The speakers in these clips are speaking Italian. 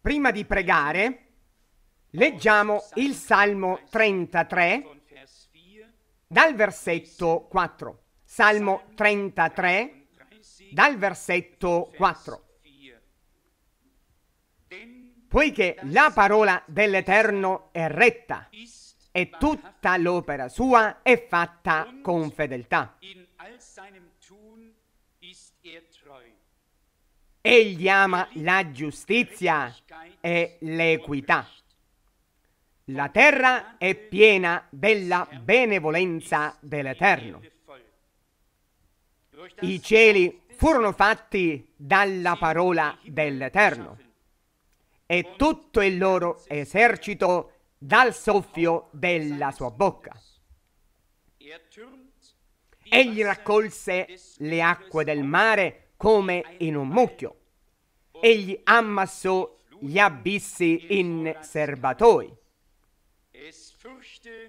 Prima di pregare, leggiamo il Salmo 33 dal versetto 4. Salmo 33 dal versetto 4. Poiché la parola dell'Eterno è retta e tutta l'opera sua è fatta con fedeltà. Egli ama la giustizia e l'equità. La terra è piena della benevolenza dell'Eterno. I cieli furono fatti dalla parola dell'Eterno e tutto il loro esercito dal soffio della sua bocca. Egli raccolse le acque del mare come in un mucchio. Egli ammassò gli abissi in serbatoi.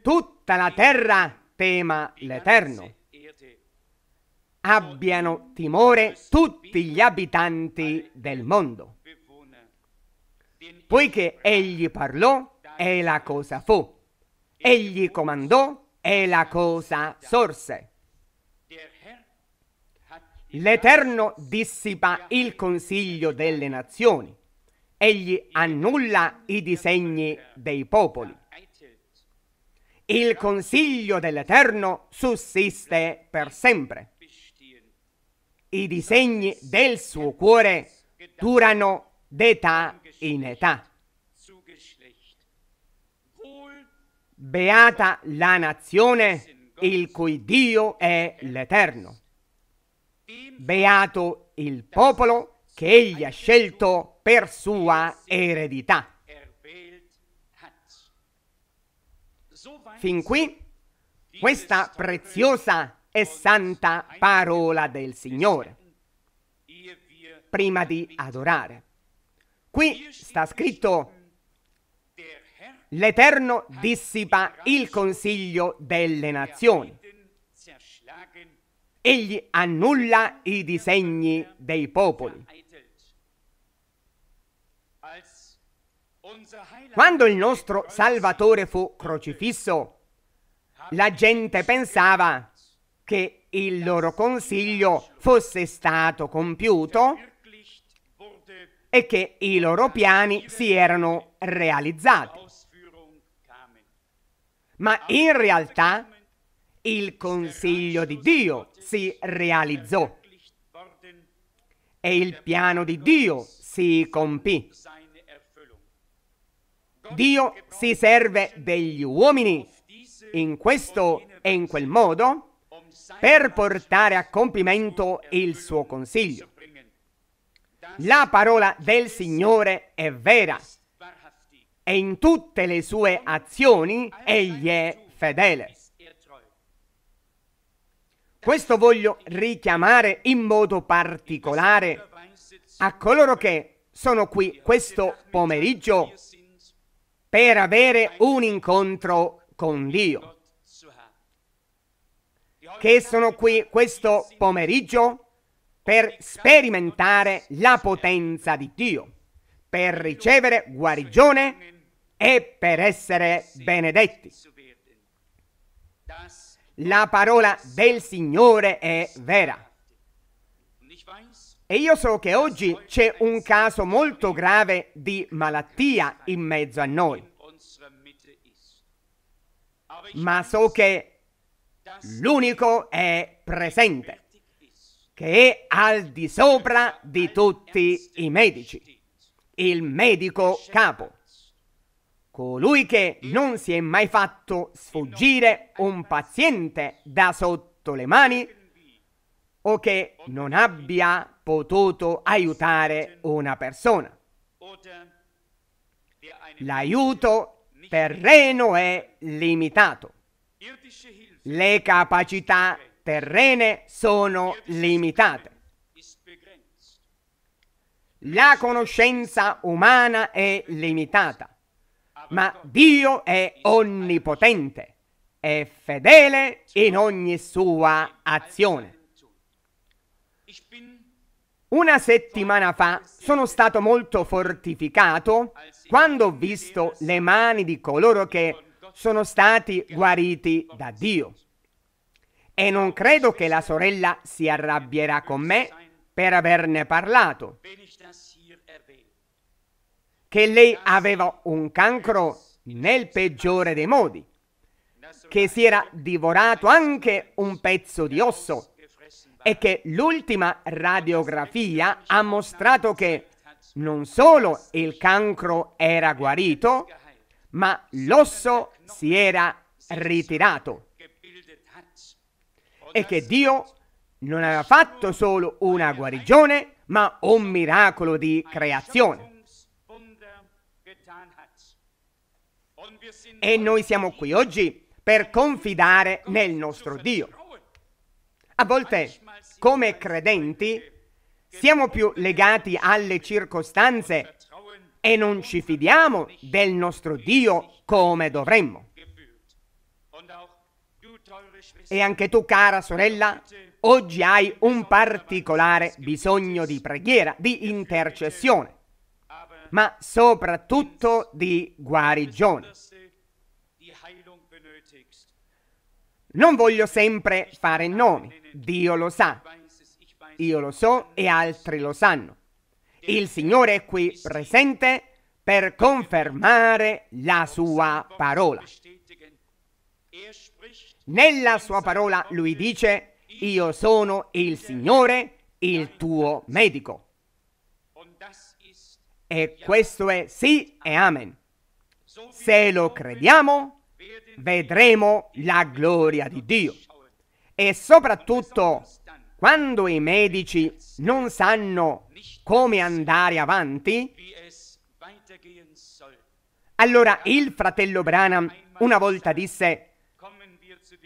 Tutta la terra tema l'Eterno. Abbiano timore tutti gli abitanti del mondo. Poiché egli parlò e la cosa fu. Egli comandò e la cosa sorse. L'Eterno dissipa il consiglio delle nazioni, egli annulla i disegni dei popoli. Il consiglio dell'Eterno sussiste per sempre. I disegni del suo cuore durano d'età in età. Beata la nazione il cui Dio è l'Eterno. Beato il popolo che egli ha scelto per sua eredità. Fin qui questa preziosa e santa parola del Signore, prima di adorare. Qui sta scritto, l'Eterno dissipa il consiglio delle nazioni. Egli annulla i disegni dei popoli. Quando il nostro Salvatore fu crocifisso, la gente pensava che il loro consiglio fosse stato compiuto e che i loro piani si erano realizzati. Ma in realtà il consiglio di Dio si realizzò e il piano di Dio si compì. Dio si serve degli uomini in questo e in quel modo per portare a compimento il suo consiglio. La parola del Signore è vera e in tutte le sue azioni egli è fedele. Questo voglio richiamare in modo particolare a coloro che sono qui questo pomeriggio per avere un incontro con Dio, che sono qui questo pomeriggio per sperimentare la potenza di Dio, per ricevere guarigione e per essere benedetti. La parola del Signore è vera. E io so che oggi c'è un caso molto grave di malattia in mezzo a noi. Ma so che l'unico è presente, che è al di sopra di tutti i medici, il medico capo colui che non si è mai fatto sfuggire un paziente da sotto le mani o che non abbia potuto aiutare una persona. L'aiuto terreno è limitato. Le capacità terrene sono limitate. La conoscenza umana è limitata ma Dio è onnipotente, è fedele in ogni sua azione. Una settimana fa sono stato molto fortificato quando ho visto le mani di coloro che sono stati guariti da Dio. E non credo che la sorella si arrabbierà con me per averne parlato, che lei aveva un cancro nel peggiore dei modi, che si era divorato anche un pezzo di osso e che l'ultima radiografia ha mostrato che non solo il cancro era guarito, ma l'osso si era ritirato e che Dio non aveva fatto solo una guarigione, ma un miracolo di creazione. E noi siamo qui oggi per confidare nel nostro Dio. A volte, come credenti, siamo più legati alle circostanze e non ci fidiamo del nostro Dio come dovremmo. E anche tu, cara sorella, oggi hai un particolare bisogno di preghiera, di intercessione, ma soprattutto di guarigione. Non voglio sempre fare nomi, Dio lo sa. Io lo so e altri lo sanno. Il Signore è qui presente per confermare la sua parola. Nella sua parola lui dice, io sono il Signore, il tuo medico. E questo è sì e amen. Se lo crediamo, vedremo la gloria di Dio. E soprattutto quando i medici non sanno come andare avanti, allora il fratello Branham una volta disse,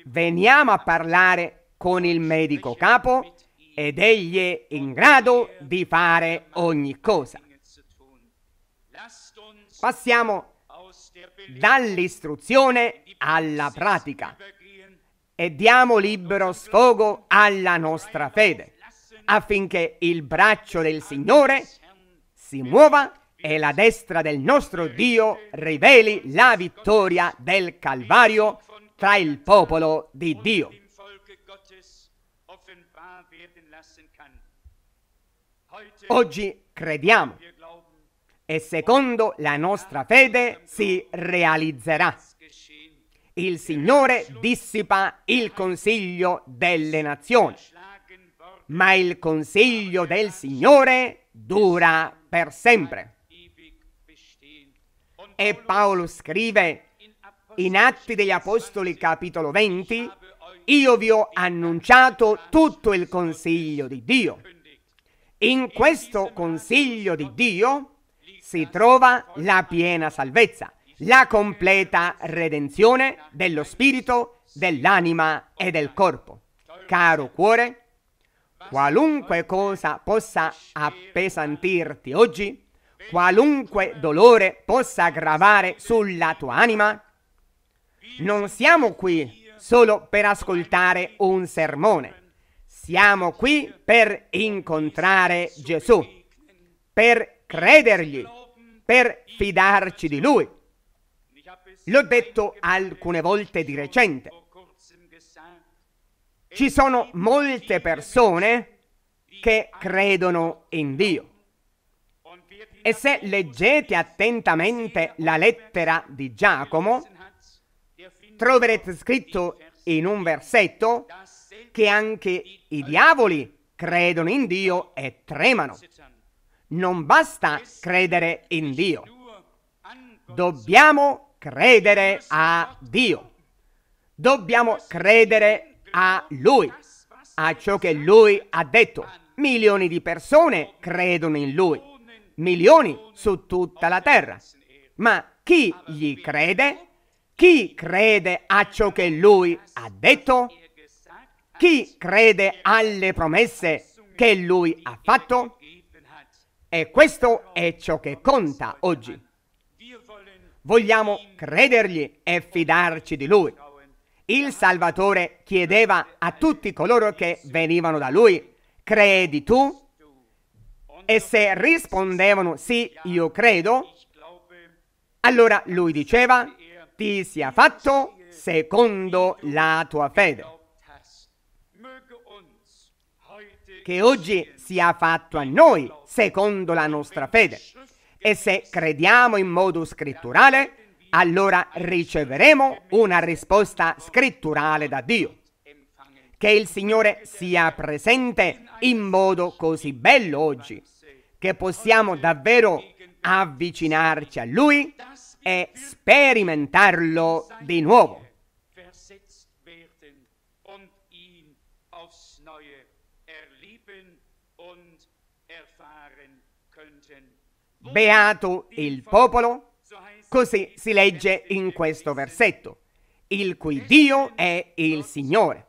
veniamo a parlare con il medico capo ed egli è in grado di fare ogni cosa. Passiamo dall'istruzione alla pratica e diamo libero sfogo alla nostra fede, affinché il braccio del Signore si muova e la destra del nostro Dio riveli la vittoria del Calvario tra il popolo di Dio. Oggi crediamo e secondo la nostra fede si realizzerà. Il Signore dissipa il consiglio delle nazioni, ma il consiglio del Signore dura per sempre. E Paolo scrive in Atti degli Apostoli capitolo 20, io vi ho annunciato tutto il consiglio di Dio. In questo consiglio di Dio si trova la piena salvezza, la completa redenzione dello spirito, dell'anima e del corpo. Caro cuore, qualunque cosa possa appesantirti oggi, qualunque dolore possa gravare sulla tua anima, non siamo qui solo per ascoltare un sermone. Siamo qui per incontrare Gesù, per credergli per fidarci di lui. L'ho detto alcune volte di recente. Ci sono molte persone che credono in Dio. E se leggete attentamente la lettera di Giacomo, troverete scritto in un versetto che anche i diavoli credono in Dio e tremano. Non basta credere in Dio, dobbiamo credere a Dio, dobbiamo credere a Lui, a ciò che Lui ha detto. Milioni di persone credono in Lui, milioni su tutta la terra. Ma chi gli crede? Chi crede a ciò che Lui ha detto? Chi crede alle promesse che Lui ha fatto? E questo è ciò che conta oggi. Vogliamo credergli e fidarci di lui. Il Salvatore chiedeva a tutti coloro che venivano da lui, credi tu? E se rispondevano sì, io credo, allora lui diceva, ti sia fatto secondo la tua fede. che oggi sia fatto a noi secondo la nostra fede. E se crediamo in modo scritturale, allora riceveremo una risposta scritturale da Dio. Che il Signore sia presente in modo così bello oggi, che possiamo davvero avvicinarci a Lui e sperimentarlo di nuovo. Beato il popolo, così si legge in questo versetto, il cui Dio è il Signore,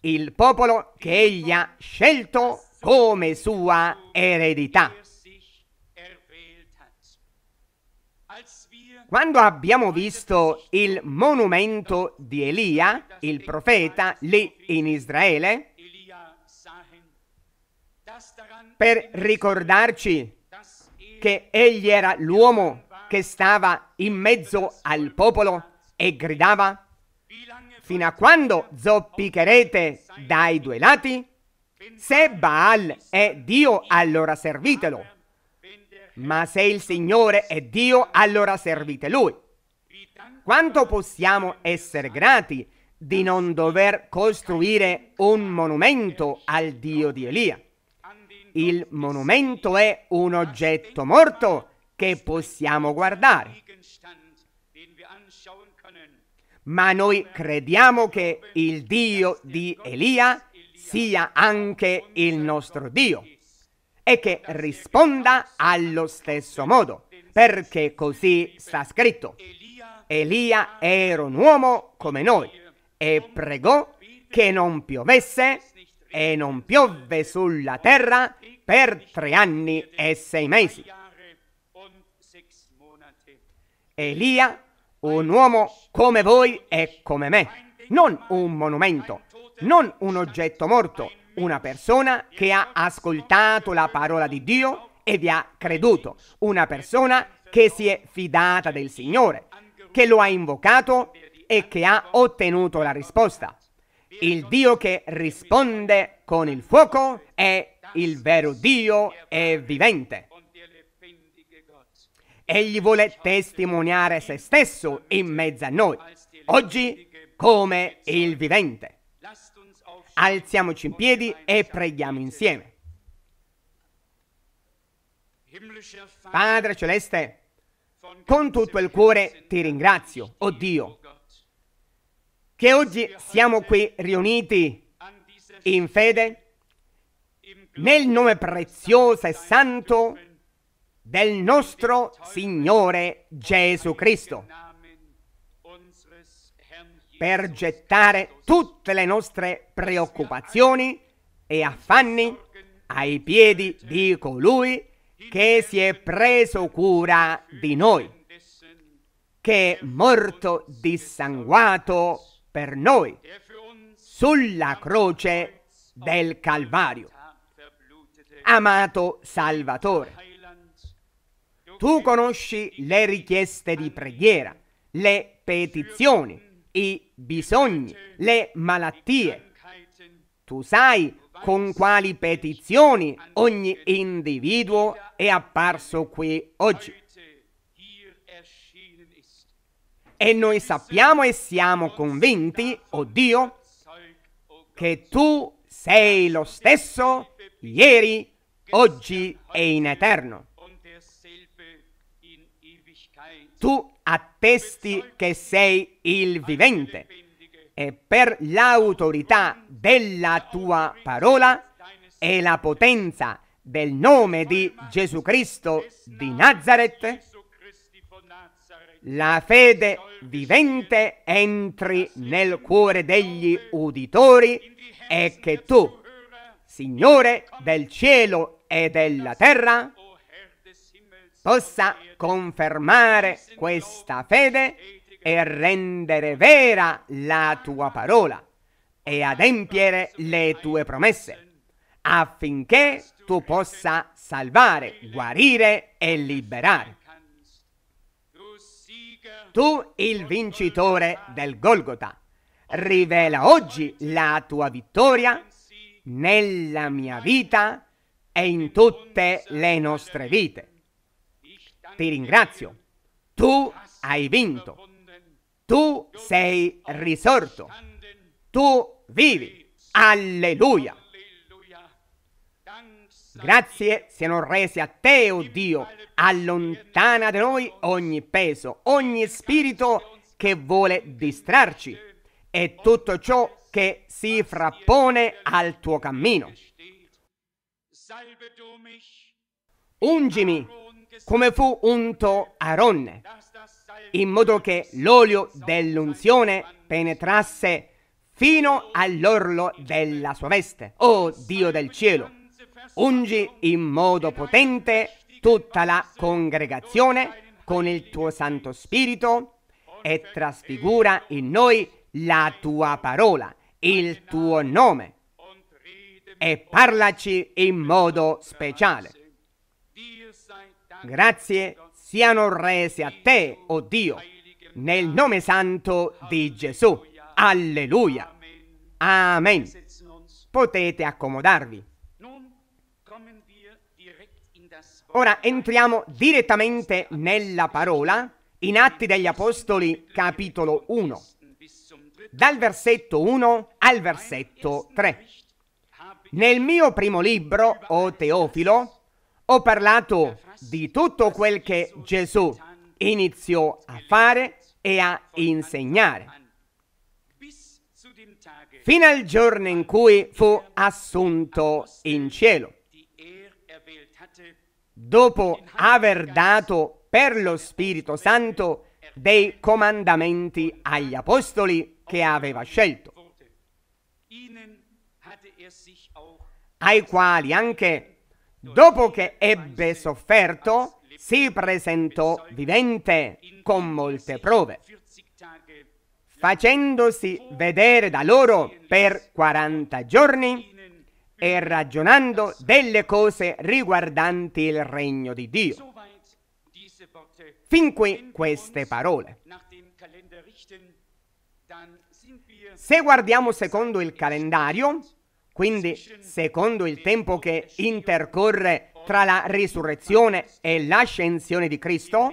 il popolo che egli ha scelto come sua eredità. Quando abbiamo visto il monumento di Elia, il profeta, lì in Israele, per ricordarci perché egli era l'uomo che stava in mezzo al popolo e gridava, fino a quando zoppicherete dai due lati? Se Baal è Dio, allora servitelo. Ma se il Signore è Dio, allora servite Lui. Quanto possiamo essere grati di non dover costruire un monumento al Dio di Elia? Il monumento è un oggetto morto che possiamo guardare. Ma noi crediamo che il Dio di Elia sia anche il nostro Dio e che risponda allo stesso modo, perché così sta scritto. Elia era un uomo come noi e pregò che non piovesse e non piove sulla terra per tre anni e sei mesi. Elia, un uomo come voi e come me, non un monumento, non un oggetto morto, una persona che ha ascoltato la parola di Dio e vi ha creduto, una persona che si è fidata del Signore, che lo ha invocato e che ha ottenuto la risposta. Il Dio che risponde con il fuoco è il vero Dio e vivente. Egli vuole testimoniare se stesso in mezzo a noi, oggi come il vivente. Alziamoci in piedi e preghiamo insieme. Padre Celeste, con tutto il cuore ti ringrazio, oh Dio, che oggi siamo qui riuniti in fede nel nome prezioso e santo del nostro Signore Gesù Cristo per gettare tutte le nostre preoccupazioni e affanni ai piedi di colui che si è preso cura di noi, che è morto dissanguato per noi sulla croce del Calvario. Amato Salvatore, tu conosci le richieste di preghiera, le petizioni, i bisogni, le malattie. Tu sai con quali petizioni ogni individuo è apparso qui oggi. E noi sappiamo e siamo convinti, o oh Dio, che tu sei lo stesso ieri, oggi e in eterno. Tu attesti che sei il vivente e per l'autorità della tua parola e la potenza del nome di Gesù Cristo di Nazareth la fede vivente entri nel cuore degli uditori e che tu, Signore del cielo e della terra, possa confermare questa fede e rendere vera la tua parola e adempiere le tue promesse, affinché tu possa salvare, guarire e liberare tu il vincitore del Golgota. Rivela oggi la tua vittoria nella mia vita e in tutte le nostre vite. Ti ringrazio. Tu hai vinto. Tu sei risorto. Tu vivi. Alleluia. Grazie siano rese a te, o oh Dio. Allontana da noi ogni peso, ogni spirito che vuole distrarci e tutto ciò che si frappone al tuo cammino. Ungimi come fu unto Aronne, in modo che l'olio dell'unzione penetrasse fino all'orlo della sua veste. O oh Dio del cielo, ungi in modo potente tutta la congregazione con il tuo Santo Spirito e trasfigura in noi la tua parola, il tuo nome e parlaci in modo speciale. Grazie siano rese a te, o oh Dio, nel nome santo di Gesù. Alleluia. Amen. Potete accomodarvi. Ora entriamo direttamente nella parola in Atti degli Apostoli capitolo 1, dal versetto 1 al versetto 3. Nel mio primo libro, o Teofilo, ho parlato di tutto quel che Gesù iniziò a fare e a insegnare, fino al giorno in cui fu assunto in cielo dopo aver dato per lo Spirito Santo dei comandamenti agli apostoli che aveva scelto, er ai quali anche dopo che ebbe sofferto si presentò vivente con molte prove, facendosi vedere da loro per 40 giorni e ragionando delle cose riguardanti il regno di Dio. Fin qui queste parole. Se guardiamo secondo il calendario, quindi secondo il tempo che intercorre tra la risurrezione e l'ascensione di Cristo,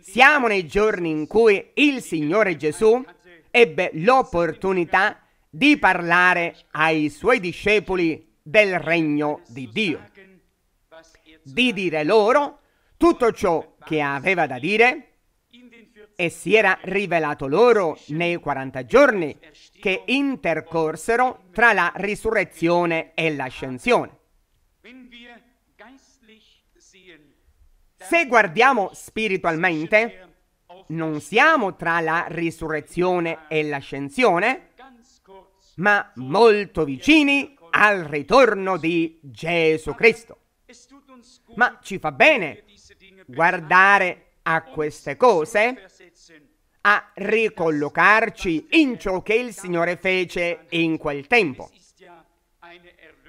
siamo nei giorni in cui il Signore Gesù ebbe l'opportunità di di parlare ai suoi discepoli del regno di Dio, di dire loro tutto ciò che aveva da dire e si era rivelato loro nei 40 giorni che intercorsero tra la risurrezione e l'ascensione. Se guardiamo spiritualmente, non siamo tra la risurrezione e l'ascensione, ma molto vicini al ritorno di Gesù Cristo. Ma ci fa bene guardare a queste cose, a ricollocarci in ciò che il Signore fece in quel tempo.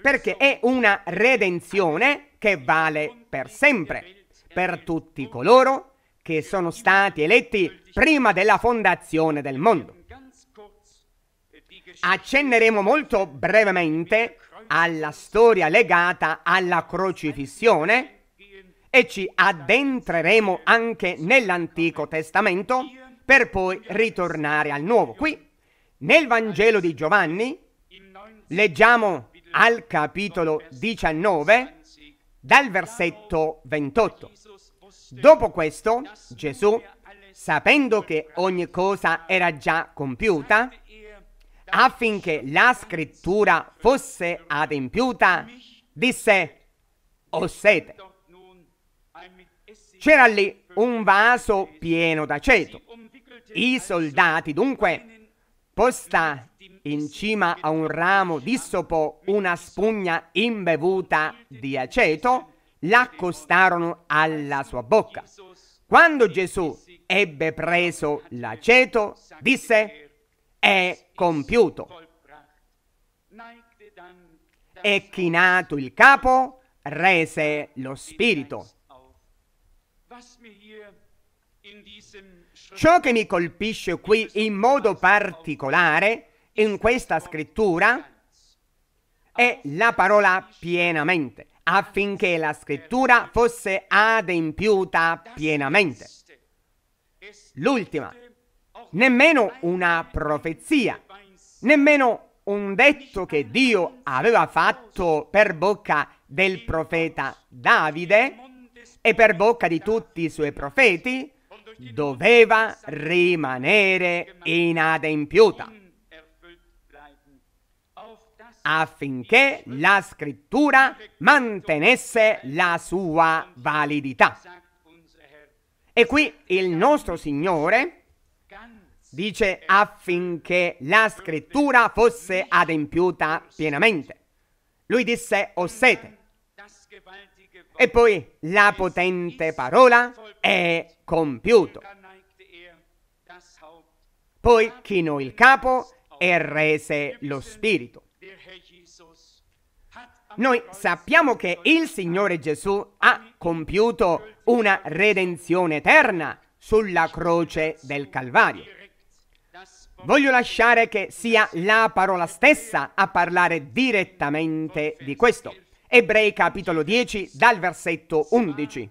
Perché è una redenzione che vale per sempre, per tutti coloro che sono stati eletti prima della fondazione del mondo accenneremo molto brevemente alla storia legata alla crocifissione e ci addentreremo anche nell'Antico Testamento per poi ritornare al Nuovo. Qui, nel Vangelo di Giovanni, leggiamo al capitolo 19 dal versetto 28. Dopo questo, Gesù, sapendo che ogni cosa era già compiuta, affinché la scrittura fosse adempiuta, disse, ho sete. C'era lì un vaso pieno d'aceto. I soldati dunque, posta in cima a un ramo di sopo una spugna imbevuta di aceto, l'accostarono alla sua bocca. Quando Gesù ebbe preso l'aceto, disse, è compiuto. E chinato il capo, rese lo spirito. Ciò che mi colpisce qui in modo particolare, in questa scrittura, è la parola pienamente, affinché la scrittura fosse adempiuta pienamente. L'ultima nemmeno una profezia, nemmeno un detto che Dio aveva fatto per bocca del profeta Davide e per bocca di tutti i suoi profeti, doveva rimanere inadempiuta affinché la scrittura mantenesse la sua validità. E qui il nostro Signore Dice affinché la scrittura fosse adempiuta pienamente. Lui disse ho sete. E poi la potente parola è compiuto. Poi chinò il capo e rese lo spirito. Noi sappiamo che il Signore Gesù ha compiuto una redenzione eterna sulla croce del Calvario. Voglio lasciare che sia la parola stessa a parlare direttamente di questo. Ebrei capitolo 10 dal versetto 11.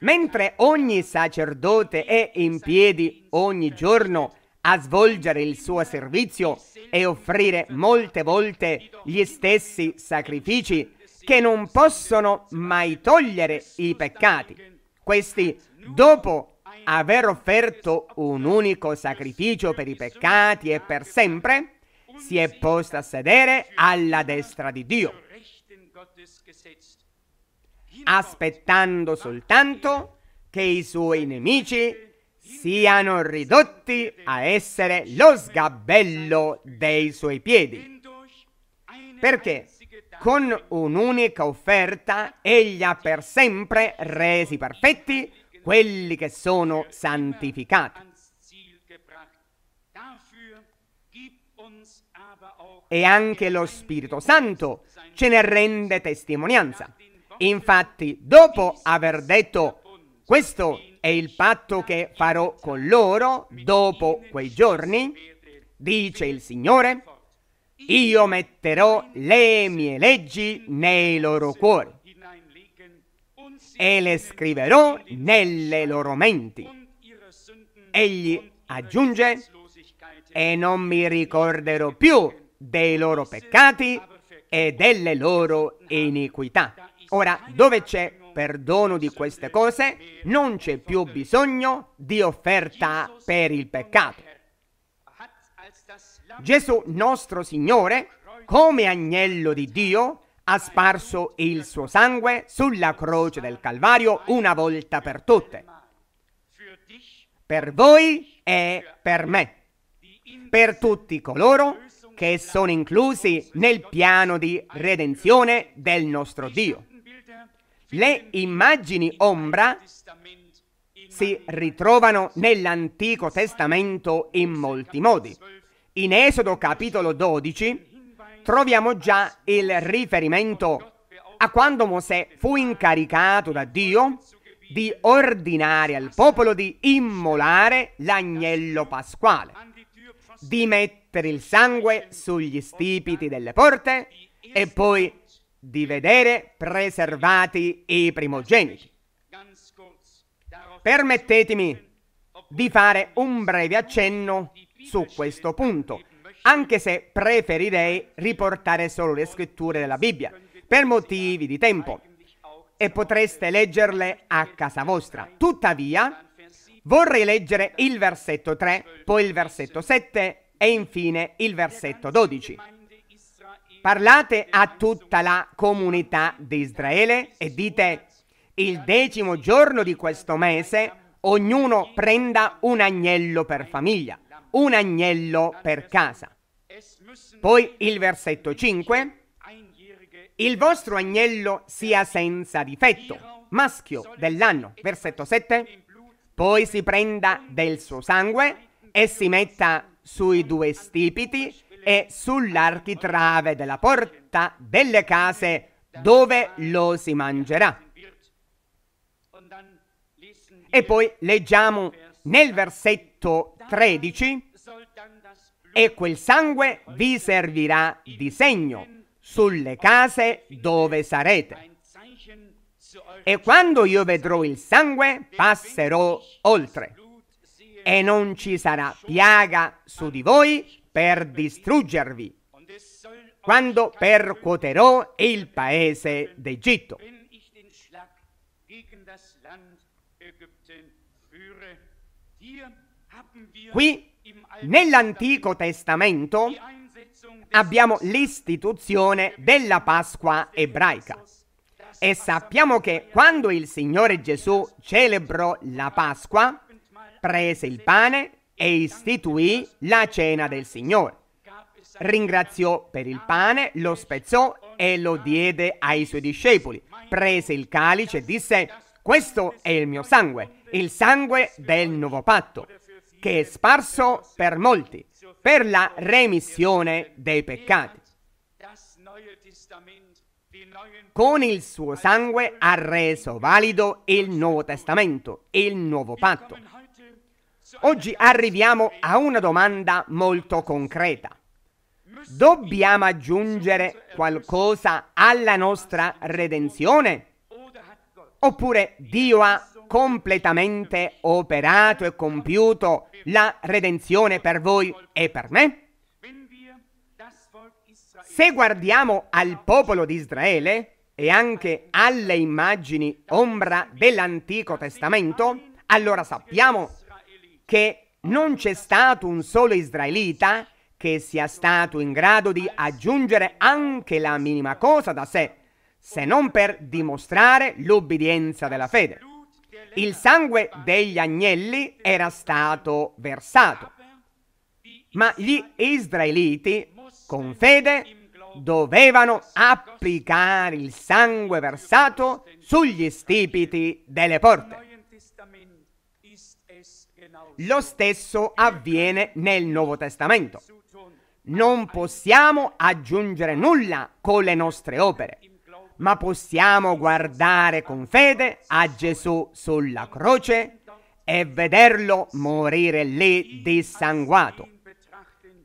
Mentre ogni sacerdote è in piedi ogni giorno a svolgere il suo servizio e offrire molte volte gli stessi sacrifici che non possono mai togliere i peccati. Questi, dopo aver offerto un unico sacrificio per i peccati e per sempre, si è posta a sedere alla destra di Dio, aspettando soltanto che i suoi nemici siano ridotti a essere lo sgabello dei suoi piedi. Perché con un'unica offerta egli ha per sempre resi perfetti quelli che sono santificati. E anche lo Spirito Santo ce ne rende testimonianza. Infatti, dopo aver detto questo è il patto che farò con loro dopo quei giorni, dice il Signore, io metterò le mie leggi nei loro cuori e le scriverò nelle loro menti. Egli aggiunge, e non mi ricorderò più dei loro peccati e delle loro iniquità. Ora, dove c'è perdono di queste cose, non c'è più bisogno di offerta per il peccato. Gesù nostro Signore, come agnello di Dio, ha sparso il suo sangue sulla croce del Calvario una volta per tutte. Per voi e per me. Per tutti coloro che sono inclusi nel piano di redenzione del nostro Dio. Le immagini ombra si ritrovano nell'Antico Testamento in molti modi. In Esodo capitolo 12 troviamo già il riferimento a quando Mosè fu incaricato da Dio di ordinare al popolo di immolare l'agnello pasquale, di mettere il sangue sugli stipiti delle porte e poi di vedere preservati i primogeniti. Permettetemi di fare un breve accenno su questo punto, anche se preferirei riportare solo le scritture della Bibbia, per motivi di tempo, e potreste leggerle a casa vostra. Tuttavia, vorrei leggere il versetto 3, poi il versetto 7 e infine il versetto 12. Parlate a tutta la comunità di Israele e dite, il decimo giorno di questo mese ognuno prenda un agnello per famiglia un agnello per casa. Poi il versetto 5, il vostro agnello sia senza difetto, maschio dell'anno. Versetto 7, poi si prenda del suo sangue e si metta sui due stipiti e sull'architrave della porta delle case dove lo si mangerà. E poi leggiamo nel versetto 13 e quel sangue vi servirà di segno sulle case dove sarete. E quando io vedrò il sangue passerò oltre e non ci sarà piaga su di voi per distruggervi quando percuoterò il paese d'Egitto. Hier Qui, nell'Antico Testamento, abbiamo l'istituzione della Pasqua ebraica. E sappiamo che quando il Signore Gesù celebrò la Pasqua, prese il pane e istituì la cena del Signore. Ringraziò per il pane, lo spezzò e lo diede ai suoi discepoli. Prese il calice e disse, questo è il mio sangue, il sangue del nuovo patto, che è sparso per molti, per la remissione dei peccati. Con il suo sangue ha reso valido il Nuovo Testamento, il Nuovo Patto. Oggi arriviamo a una domanda molto concreta. Dobbiamo aggiungere qualcosa alla nostra redenzione? Oppure Dio ha completamente operato e compiuto la redenzione per voi e per me? Se guardiamo al popolo di Israele e anche alle immagini ombra dell'Antico Testamento, allora sappiamo che non c'è stato un solo israelita che sia stato in grado di aggiungere anche la minima cosa da sé, se non per dimostrare l'obbedienza della fede il sangue degli agnelli era stato versato, ma gli israeliti con fede dovevano applicare il sangue versato sugli stipiti delle porte. Lo stesso avviene nel Nuovo Testamento. Non possiamo aggiungere nulla con le nostre opere ma possiamo guardare con fede a Gesù sulla croce e vederlo morire lì dissanguato,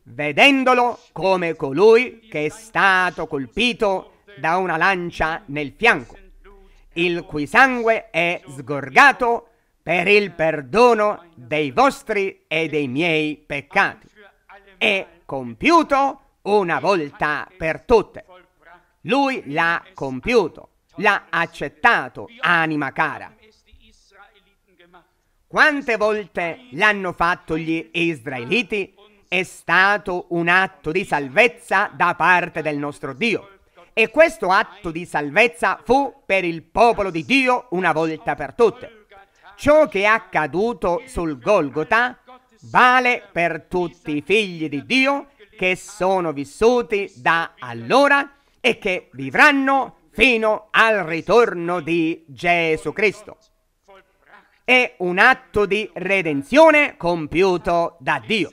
vedendolo come colui che è stato colpito da una lancia nel fianco, il cui sangue è sgorgato per il perdono dei vostri e dei miei peccati, e compiuto una volta per tutte. Lui l'ha compiuto, l'ha accettato, anima cara. Quante volte l'hanno fatto gli israeliti? È stato un atto di salvezza da parte del nostro Dio. E questo atto di salvezza fu per il popolo di Dio una volta per tutte. Ciò che è accaduto sul Golgotha vale per tutti i figli di Dio che sono vissuti da allora e che vivranno fino al ritorno di Gesù Cristo. È un atto di redenzione compiuto da Dio.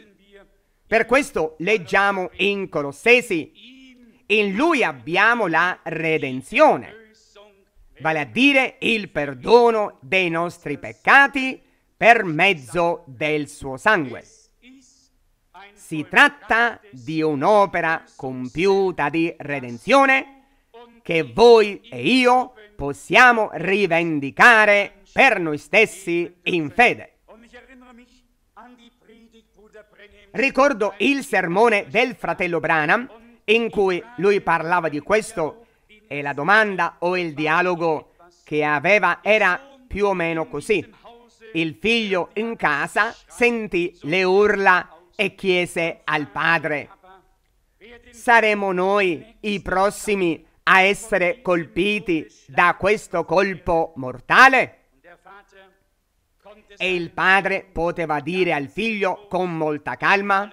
Per questo leggiamo in Colossesi, in lui abbiamo la redenzione, vale a dire il perdono dei nostri peccati per mezzo del suo sangue. Si tratta di un'opera compiuta di redenzione che voi e io possiamo rivendicare per noi stessi in fede. Ricordo il sermone del fratello Branham in cui lui parlava di questo e la domanda o il dialogo che aveva era più o meno così. Il figlio in casa sentì le urla e chiese al Padre, saremo noi i prossimi a essere colpiti da questo colpo mortale? E il padre poteva dire al figlio con molta calma,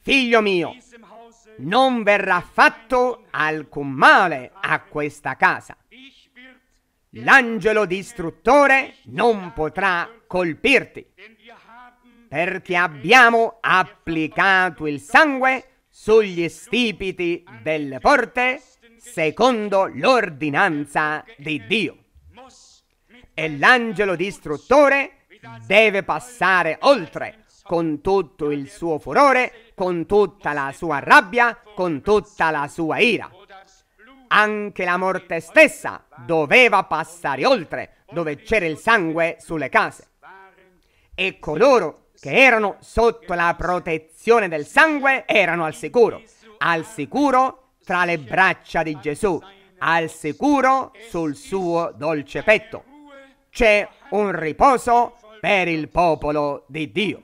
figlio mio, non verrà fatto alcun male a questa casa. L'angelo distruttore non potrà colpirti perché abbiamo applicato il sangue sugli stipiti delle porte secondo l'ordinanza di Dio. E l'angelo distruttore deve passare oltre con tutto il suo furore, con tutta la sua rabbia, con tutta la sua ira. Anche la morte stessa doveva passare oltre, dove c'era il sangue sulle case. E coloro che erano sotto la protezione del sangue erano al sicuro, al sicuro tra le braccia di Gesù, al sicuro sul suo dolce petto. C'è un riposo per il popolo di Dio.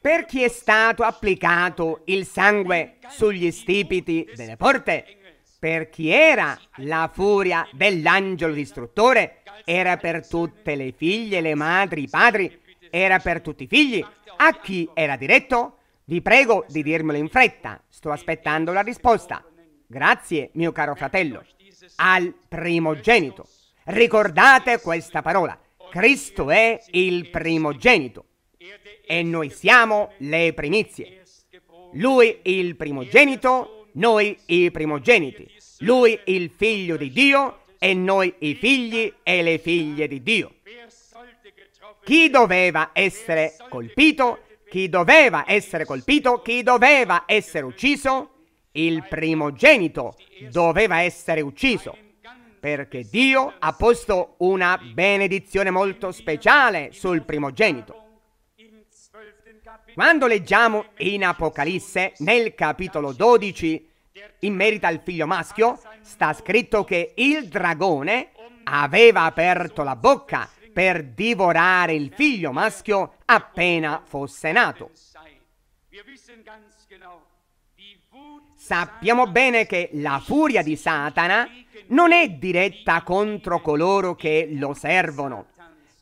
Per chi è stato applicato il sangue sugli stipiti delle porte, per chi era la furia dell'angelo distruttore, era per tutte le figlie, le madri, i padri, era per tutti i figli. A chi era diretto? Vi prego di dirmelo in fretta, sto aspettando la risposta. Grazie, mio caro fratello. Al primogenito. Ricordate questa parola. Cristo è il primogenito e noi siamo le primizie. Lui il primogenito noi i primogeniti, lui il figlio di Dio e noi i figli e le figlie di Dio. Chi doveva essere colpito? Chi doveva essere colpito? Chi doveva essere ucciso? Il primogenito doveva essere ucciso perché Dio ha posto una benedizione molto speciale sul primogenito. Quando leggiamo in Apocalisse, nel capitolo 12, in merito al figlio maschio, sta scritto che il dragone aveva aperto la bocca per divorare il figlio maschio appena fosse nato. Sappiamo bene che la furia di Satana non è diretta contro coloro che lo servono,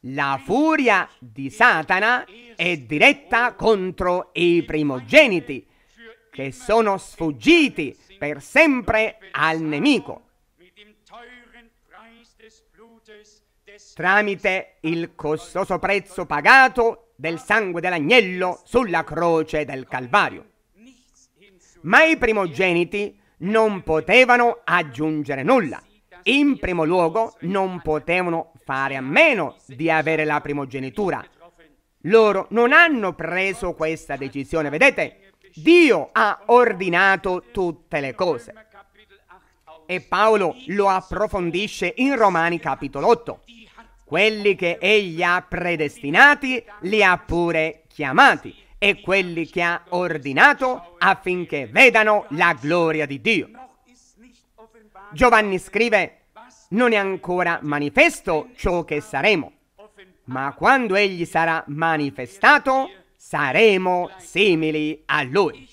la furia di Satana è diretta contro i primogeniti, che sono sfuggiti per sempre al nemico. Tramite il costoso prezzo pagato del sangue dell'agnello sulla croce del Calvario. Ma i primogeniti non potevano aggiungere nulla. In primo luogo non potevano fare a meno di avere la primogenitura. Loro non hanno preso questa decisione, vedete? Dio ha ordinato tutte le cose. E Paolo lo approfondisce in Romani capitolo 8. Quelli che egli ha predestinati li ha pure chiamati e quelli che ha ordinato affinché vedano la gloria di Dio. Giovanni scrive non è ancora manifesto ciò che saremo, ma quando egli sarà manifestato saremo simili a lui.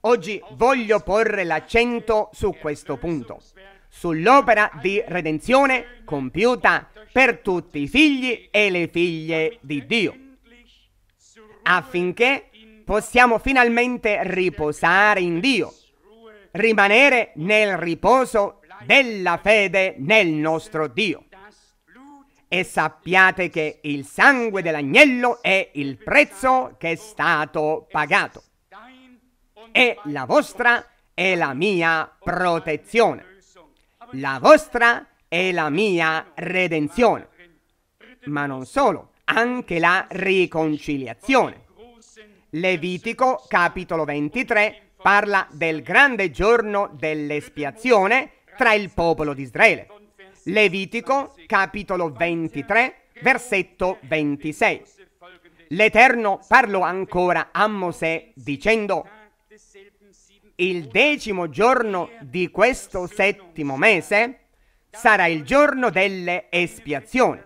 Oggi voglio porre l'accento su questo punto, sull'opera di redenzione compiuta per tutti i figli e le figlie di Dio, affinché possiamo finalmente riposare in Dio rimanere nel riposo della fede nel nostro Dio. E sappiate che il sangue dell'agnello è il prezzo che è stato pagato. E la vostra è la mia protezione. La vostra è la mia redenzione. Ma non solo, anche la riconciliazione. Levitico capitolo 23 parla del grande giorno dell'espiazione tra il popolo di Israele. Levitico capitolo 23, versetto 26. L'Eterno parlò ancora a Mosè dicendo, il decimo giorno di questo settimo mese sarà il giorno delle espiazioni.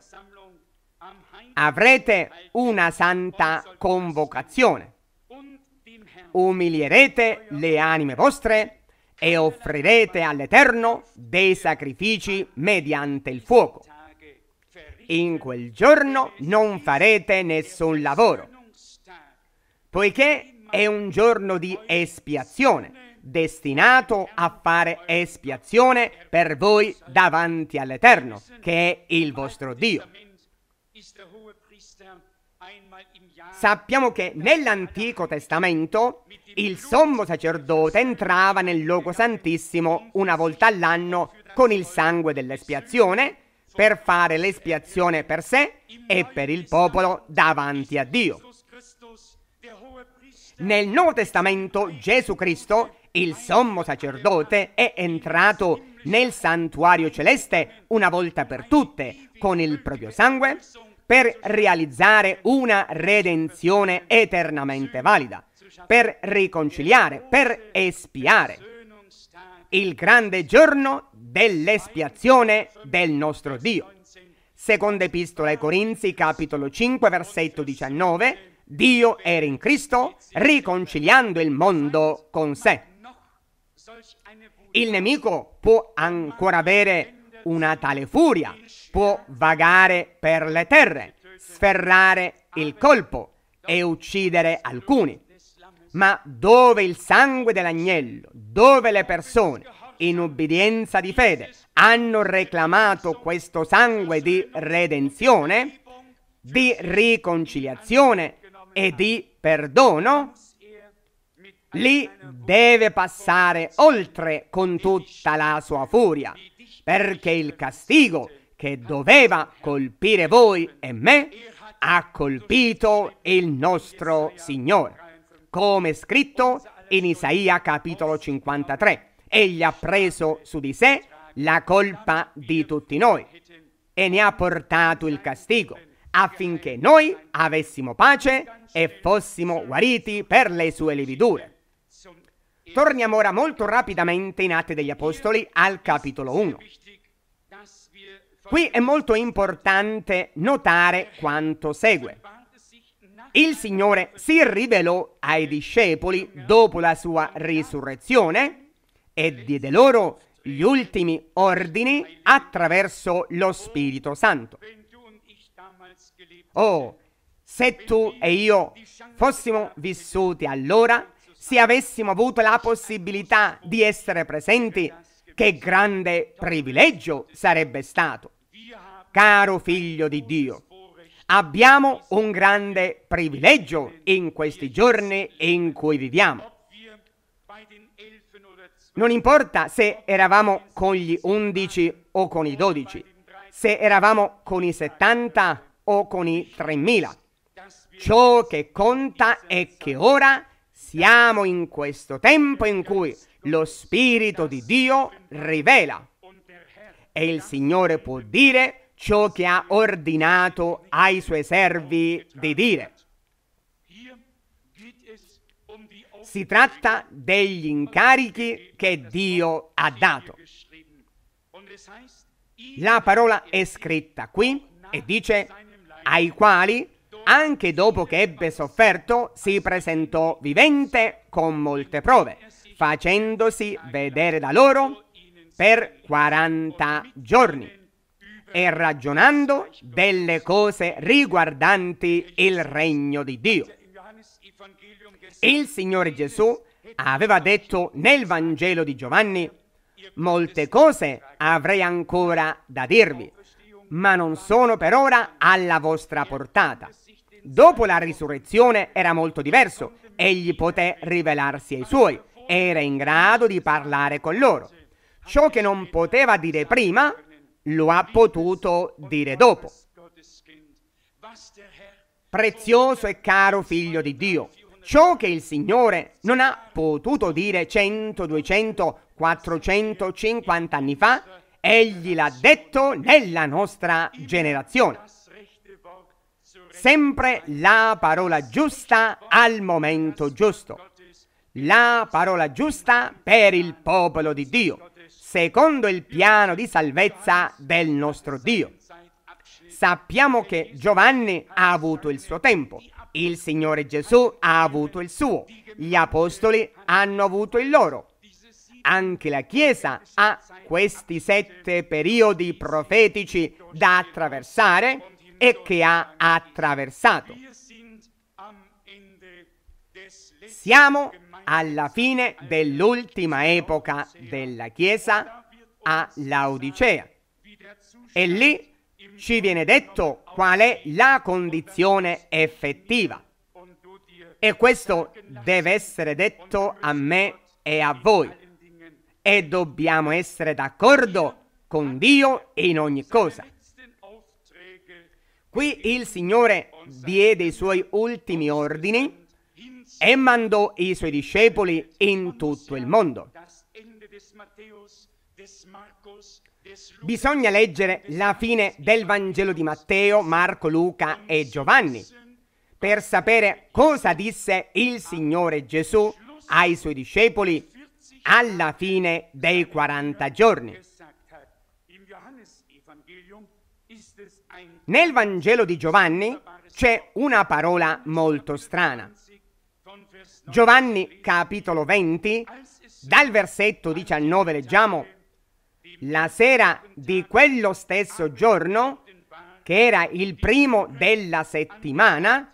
Avrete una santa convocazione umilierete le anime vostre e offrirete all'Eterno dei sacrifici mediante il fuoco. In quel giorno non farete nessun lavoro, poiché è un giorno di espiazione, destinato a fare espiazione per voi davanti all'Eterno, che è il vostro Dio. Sappiamo che nell'Antico Testamento il sommo sacerdote entrava nel luogo santissimo una volta all'anno con il sangue dell'espiazione per fare l'espiazione per sé e per il popolo davanti a Dio. Nel Nuovo Testamento Gesù Cristo, il sommo sacerdote, è entrato nel santuario celeste una volta per tutte con il proprio sangue per realizzare una redenzione eternamente valida, per riconciliare, per espiare il grande giorno dell'espiazione del nostro Dio. Seconda epistola ai Corinzi, capitolo 5, versetto 19, Dio era in Cristo riconciliando il mondo con sé. Il nemico può ancora avere una tale furia può vagare per le terre, sferrare il colpo e uccidere alcuni. Ma dove il sangue dell'agnello, dove le persone in ubbidienza di fede hanno reclamato questo sangue di redenzione, di riconciliazione e di perdono, lì deve passare oltre con tutta la sua furia perché il castigo che doveva colpire voi e me ha colpito il nostro Signore, come scritto in Isaia capitolo 53. Egli ha preso su di sé la colpa di tutti noi e ne ha portato il castigo affinché noi avessimo pace e fossimo guariti per le sue lividure. Torniamo ora molto rapidamente in Atti degli Apostoli al capitolo 1. Qui è molto importante notare quanto segue. Il Signore si rivelò ai discepoli dopo la sua risurrezione e diede loro gli ultimi ordini attraverso lo Spirito Santo. Oh, se tu e io fossimo vissuti allora, se avessimo avuto la possibilità di essere presenti che grande privilegio sarebbe stato. Caro figlio di Dio, abbiamo un grande privilegio in questi giorni in cui viviamo. Non importa se eravamo con gli undici o con i dodici, se eravamo con i settanta o con i tremila. Ciò che conta è che ora siamo in questo tempo in cui lo Spirito di Dio rivela e il Signore può dire ciò che ha ordinato ai suoi servi di dire. Si tratta degli incarichi che Dio ha dato. La parola è scritta qui e dice ai quali anche dopo che ebbe sofferto, si presentò vivente con molte prove facendosi vedere da loro per 40 giorni e ragionando delle cose riguardanti il regno di Dio. Il Signore Gesù aveva detto nel Vangelo di Giovanni, molte cose avrei ancora da dirvi, ma non sono per ora alla vostra portata. Dopo la risurrezione era molto diverso, egli poté rivelarsi ai suoi, era in grado di parlare con loro. Ciò che non poteva dire prima lo ha potuto dire dopo. Prezioso e caro figlio di Dio, ciò che il Signore non ha potuto dire 100, 200, 450 anni fa, egli l'ha detto nella nostra generazione. Sempre la parola giusta al momento giusto la parola giusta per il popolo di Dio, secondo il piano di salvezza del nostro Dio. Sappiamo che Giovanni ha avuto il suo tempo, il Signore Gesù ha avuto il suo, gli apostoli hanno avuto il loro. Anche la Chiesa ha questi sette periodi profetici da attraversare e che ha attraversato. Siamo alla fine dell'ultima epoca della Chiesa a Laodicea. E lì ci viene detto qual è la condizione effettiva. E questo deve essere detto a me e a voi. E dobbiamo essere d'accordo con Dio in ogni cosa. Qui il Signore diede i suoi ultimi ordini e mandò i suoi discepoli in tutto il mondo. Bisogna leggere la fine del Vangelo di Matteo, Marco, Luca e Giovanni per sapere cosa disse il Signore Gesù ai suoi discepoli alla fine dei 40 giorni. Nel Vangelo di Giovanni c'è una parola molto strana. Giovanni capitolo 20, dal versetto 19 leggiamo, la sera di quello stesso giorno, che era il primo della settimana,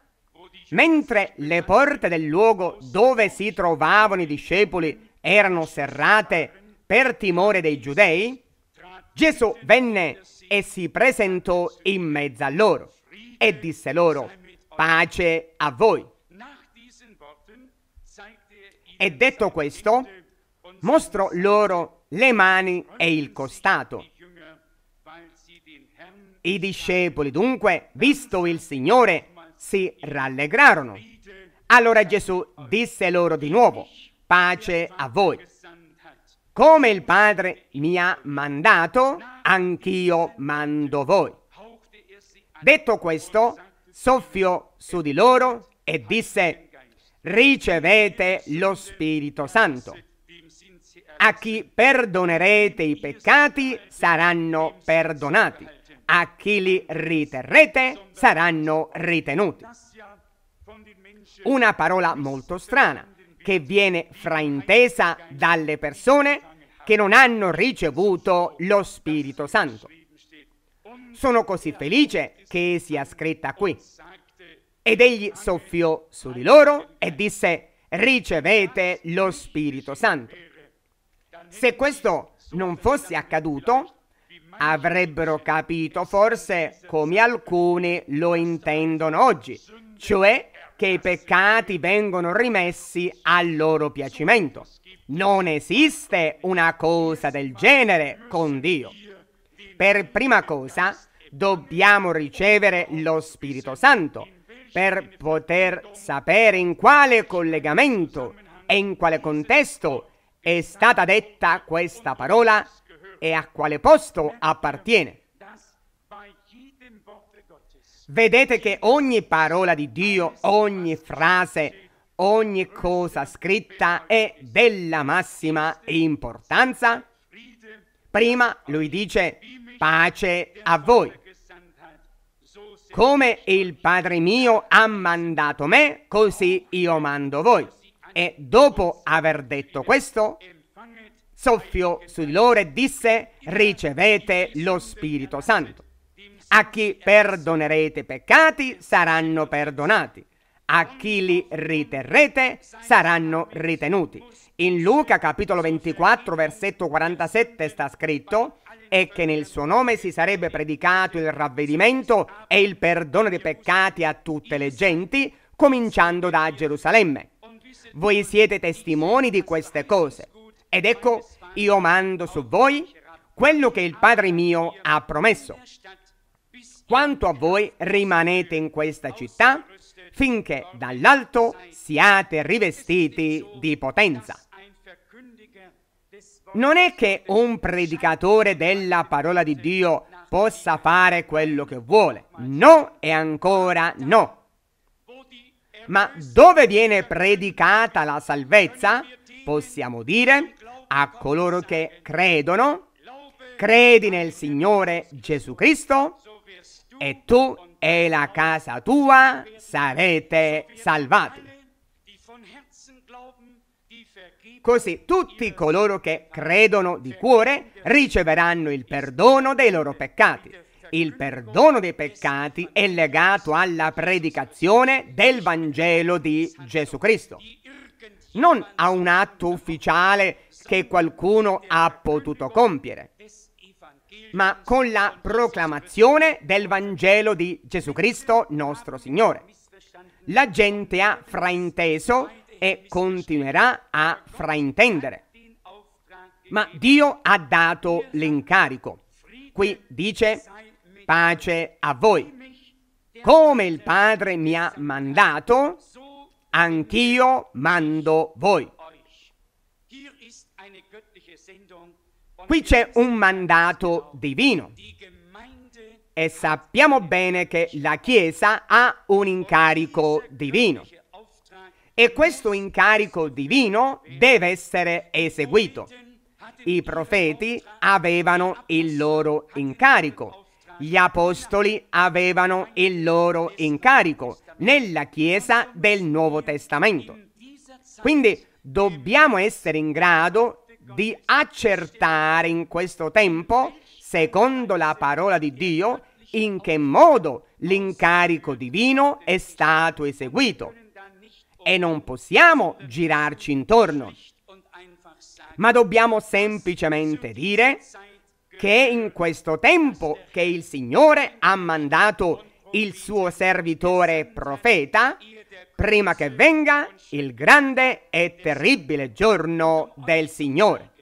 mentre le porte del luogo dove si trovavano i discepoli erano serrate per timore dei giudei, Gesù venne e si presentò in mezzo a loro e disse loro, pace a voi. E detto questo, mostrò loro le mani e il costato. I discepoli dunque, visto il Signore, si rallegrarono. Allora Gesù disse loro di nuovo, pace a voi. Come il Padre mi ha mandato, anch'io mando voi. Detto questo, soffiò su di loro e disse, ricevete lo Spirito Santo. A chi perdonerete i peccati saranno perdonati, a chi li riterrete saranno ritenuti. Una parola molto strana che viene fraintesa dalle persone che non hanno ricevuto lo Spirito Santo. Sono così felice che sia scritta qui ed egli soffiò su di loro e disse, ricevete lo Spirito Santo. Se questo non fosse accaduto, avrebbero capito forse come alcuni lo intendono oggi, cioè che i peccati vengono rimessi al loro piacimento. Non esiste una cosa del genere con Dio. Per prima cosa dobbiamo ricevere lo Spirito Santo per poter sapere in quale collegamento e in quale contesto è stata detta questa parola e a quale posto appartiene. Vedete che ogni parola di Dio, ogni frase, ogni cosa scritta è della massima importanza? Prima lui dice pace a voi. Come il Padre mio ha mandato me, così io mando voi. E dopo aver detto questo, soffiò su di loro e disse, ricevete lo Spirito Santo. A chi perdonerete peccati saranno perdonati, a chi li riterrete saranno ritenuti. In Luca capitolo 24 versetto 47 sta scritto, e che nel suo nome si sarebbe predicato il ravvedimento e il perdono dei peccati a tutte le genti, cominciando da Gerusalemme. Voi siete testimoni di queste cose. Ed ecco, io mando su voi quello che il Padre mio ha promesso. Quanto a voi, rimanete in questa città finché dall'alto siate rivestiti di potenza. Non è che un predicatore della parola di Dio possa fare quello che vuole. No e ancora no. Ma dove viene predicata la salvezza? Possiamo dire a coloro che credono, credi nel Signore Gesù Cristo e tu e la casa tua sarete salvati. Così tutti coloro che credono di cuore riceveranno il perdono dei loro peccati. Il perdono dei peccati è legato alla predicazione del Vangelo di Gesù Cristo, non a un atto ufficiale che qualcuno ha potuto compiere, ma con la proclamazione del Vangelo di Gesù Cristo nostro Signore. La gente ha frainteso e continuerà a fraintendere. Ma Dio ha dato l'incarico. Qui dice pace a voi. Come il Padre mi ha mandato, anch'io mando voi. Qui c'è un mandato divino e sappiamo bene che la Chiesa ha un incarico divino. E questo incarico divino deve essere eseguito. I profeti avevano il loro incarico, gli apostoli avevano il loro incarico nella Chiesa del Nuovo Testamento. Quindi dobbiamo essere in grado di accertare in questo tempo, secondo la parola di Dio, in che modo l'incarico divino è stato eseguito e non possiamo girarci intorno, ma dobbiamo semplicemente dire che in questo tempo che il Signore ha mandato il suo servitore profeta, prima che venga il grande e terribile giorno del Signore.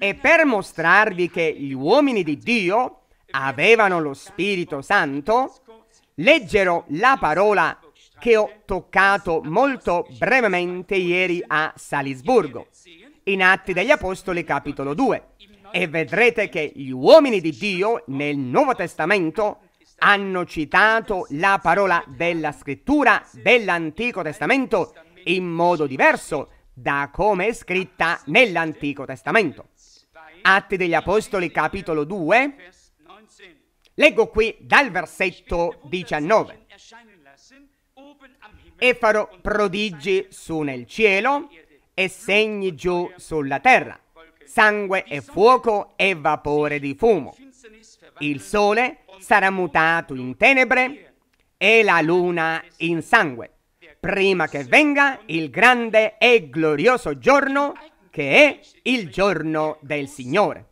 E per mostrarvi che gli uomini di Dio avevano lo Spirito Santo, leggero la parola che ho toccato molto brevemente ieri a Salisburgo, in Atti degli Apostoli capitolo 2. E vedrete che gli uomini di Dio nel Nuovo Testamento hanno citato la parola della scrittura dell'Antico Testamento in modo diverso da come è scritta nell'Antico Testamento. Atti degli Apostoli capitolo 2, leggo qui dal versetto 19 e farò prodigi su nel cielo e segni giù sulla terra, sangue e fuoco e vapore di fumo. Il sole sarà mutato in tenebre e la luna in sangue, prima che venga il grande e glorioso giorno che è il giorno del Signore.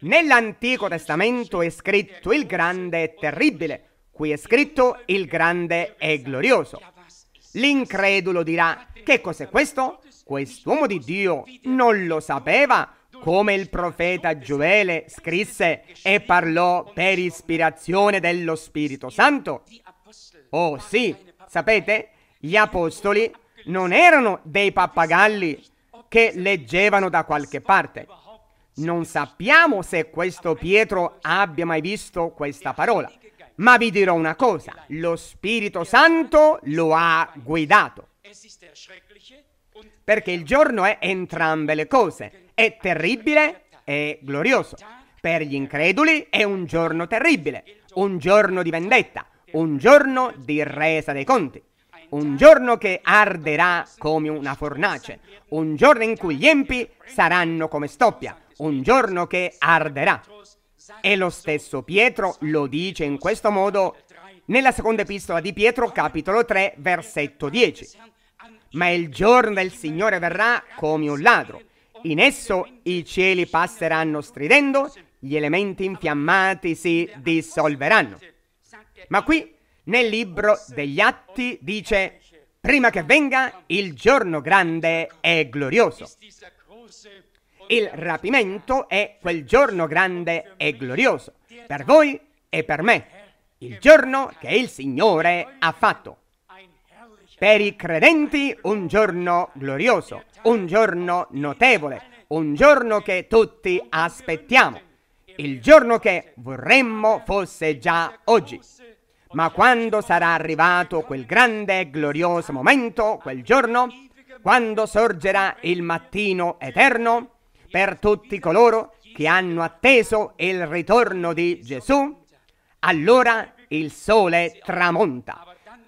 Nell'Antico Testamento è scritto il grande e terribile, qui è scritto il grande e glorioso. L'incredulo dirà, che cos'è questo? Quest'uomo di Dio non lo sapeva, come il profeta Giovele scrisse e parlò per ispirazione dello Spirito Santo. Oh sì, sapete, gli apostoli non erano dei pappagalli che leggevano da qualche parte. Non sappiamo se questo Pietro abbia mai visto questa parola. Ma vi dirò una cosa, lo Spirito Santo lo ha guidato. Perché il giorno è entrambe le cose, è terribile e glorioso. Per gli increduli è un giorno terribile, un giorno di vendetta, un giorno di resa dei conti un giorno che arderà come una fornace, un giorno in cui gli empi saranno come stoppia, un giorno che arderà. E lo stesso Pietro lo dice in questo modo nella seconda epistola di Pietro, capitolo 3, versetto 10. Ma il giorno del Signore verrà come un ladro. In esso i cieli passeranno stridendo, gli elementi infiammati si dissolveranno. Ma qui nel libro degli Atti dice, prima che venga il giorno grande e glorioso. Il rapimento è quel giorno grande e glorioso, per voi e per me, il giorno che il Signore ha fatto. Per i credenti un giorno glorioso, un giorno notevole, un giorno che tutti aspettiamo, il giorno che vorremmo fosse già oggi. Ma quando sarà arrivato quel grande e glorioso momento, quel giorno, quando sorgerà il mattino eterno, per tutti coloro che hanno atteso il ritorno di Gesù, allora il sole tramonta.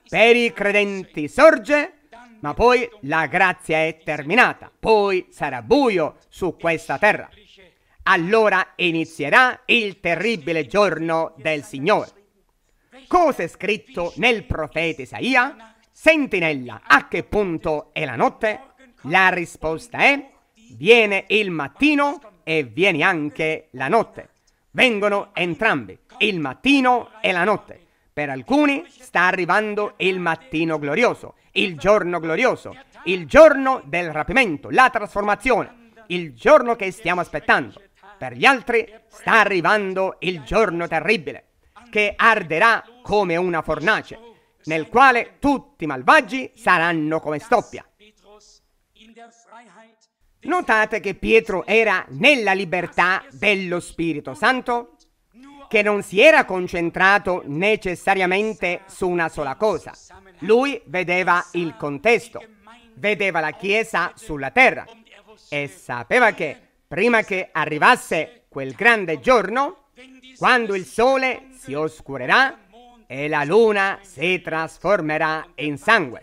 Per i credenti sorge, ma poi la grazia è terminata, poi sarà buio su questa terra. Allora inizierà il terribile giorno del Signore. Cosa è scritto nel profeta Isaia? Sentinella, a che punto è la notte? La risposta è Viene il mattino e viene anche la notte. Vengono entrambi, il mattino e la notte. Per alcuni sta arrivando il mattino glorioso, il giorno glorioso, il giorno del rapimento, la trasformazione, il giorno che stiamo aspettando. Per gli altri sta arrivando il giorno terribile, che arderà come una fornace, nel quale tutti i malvagi saranno come stoppia. Notate che Pietro era nella libertà dello Spirito Santo, che non si era concentrato necessariamente su una sola cosa. Lui vedeva il contesto, vedeva la Chiesa sulla terra e sapeva che prima che arrivasse quel grande giorno, quando il sole si oscurerà e la luna si trasformerà in sangue.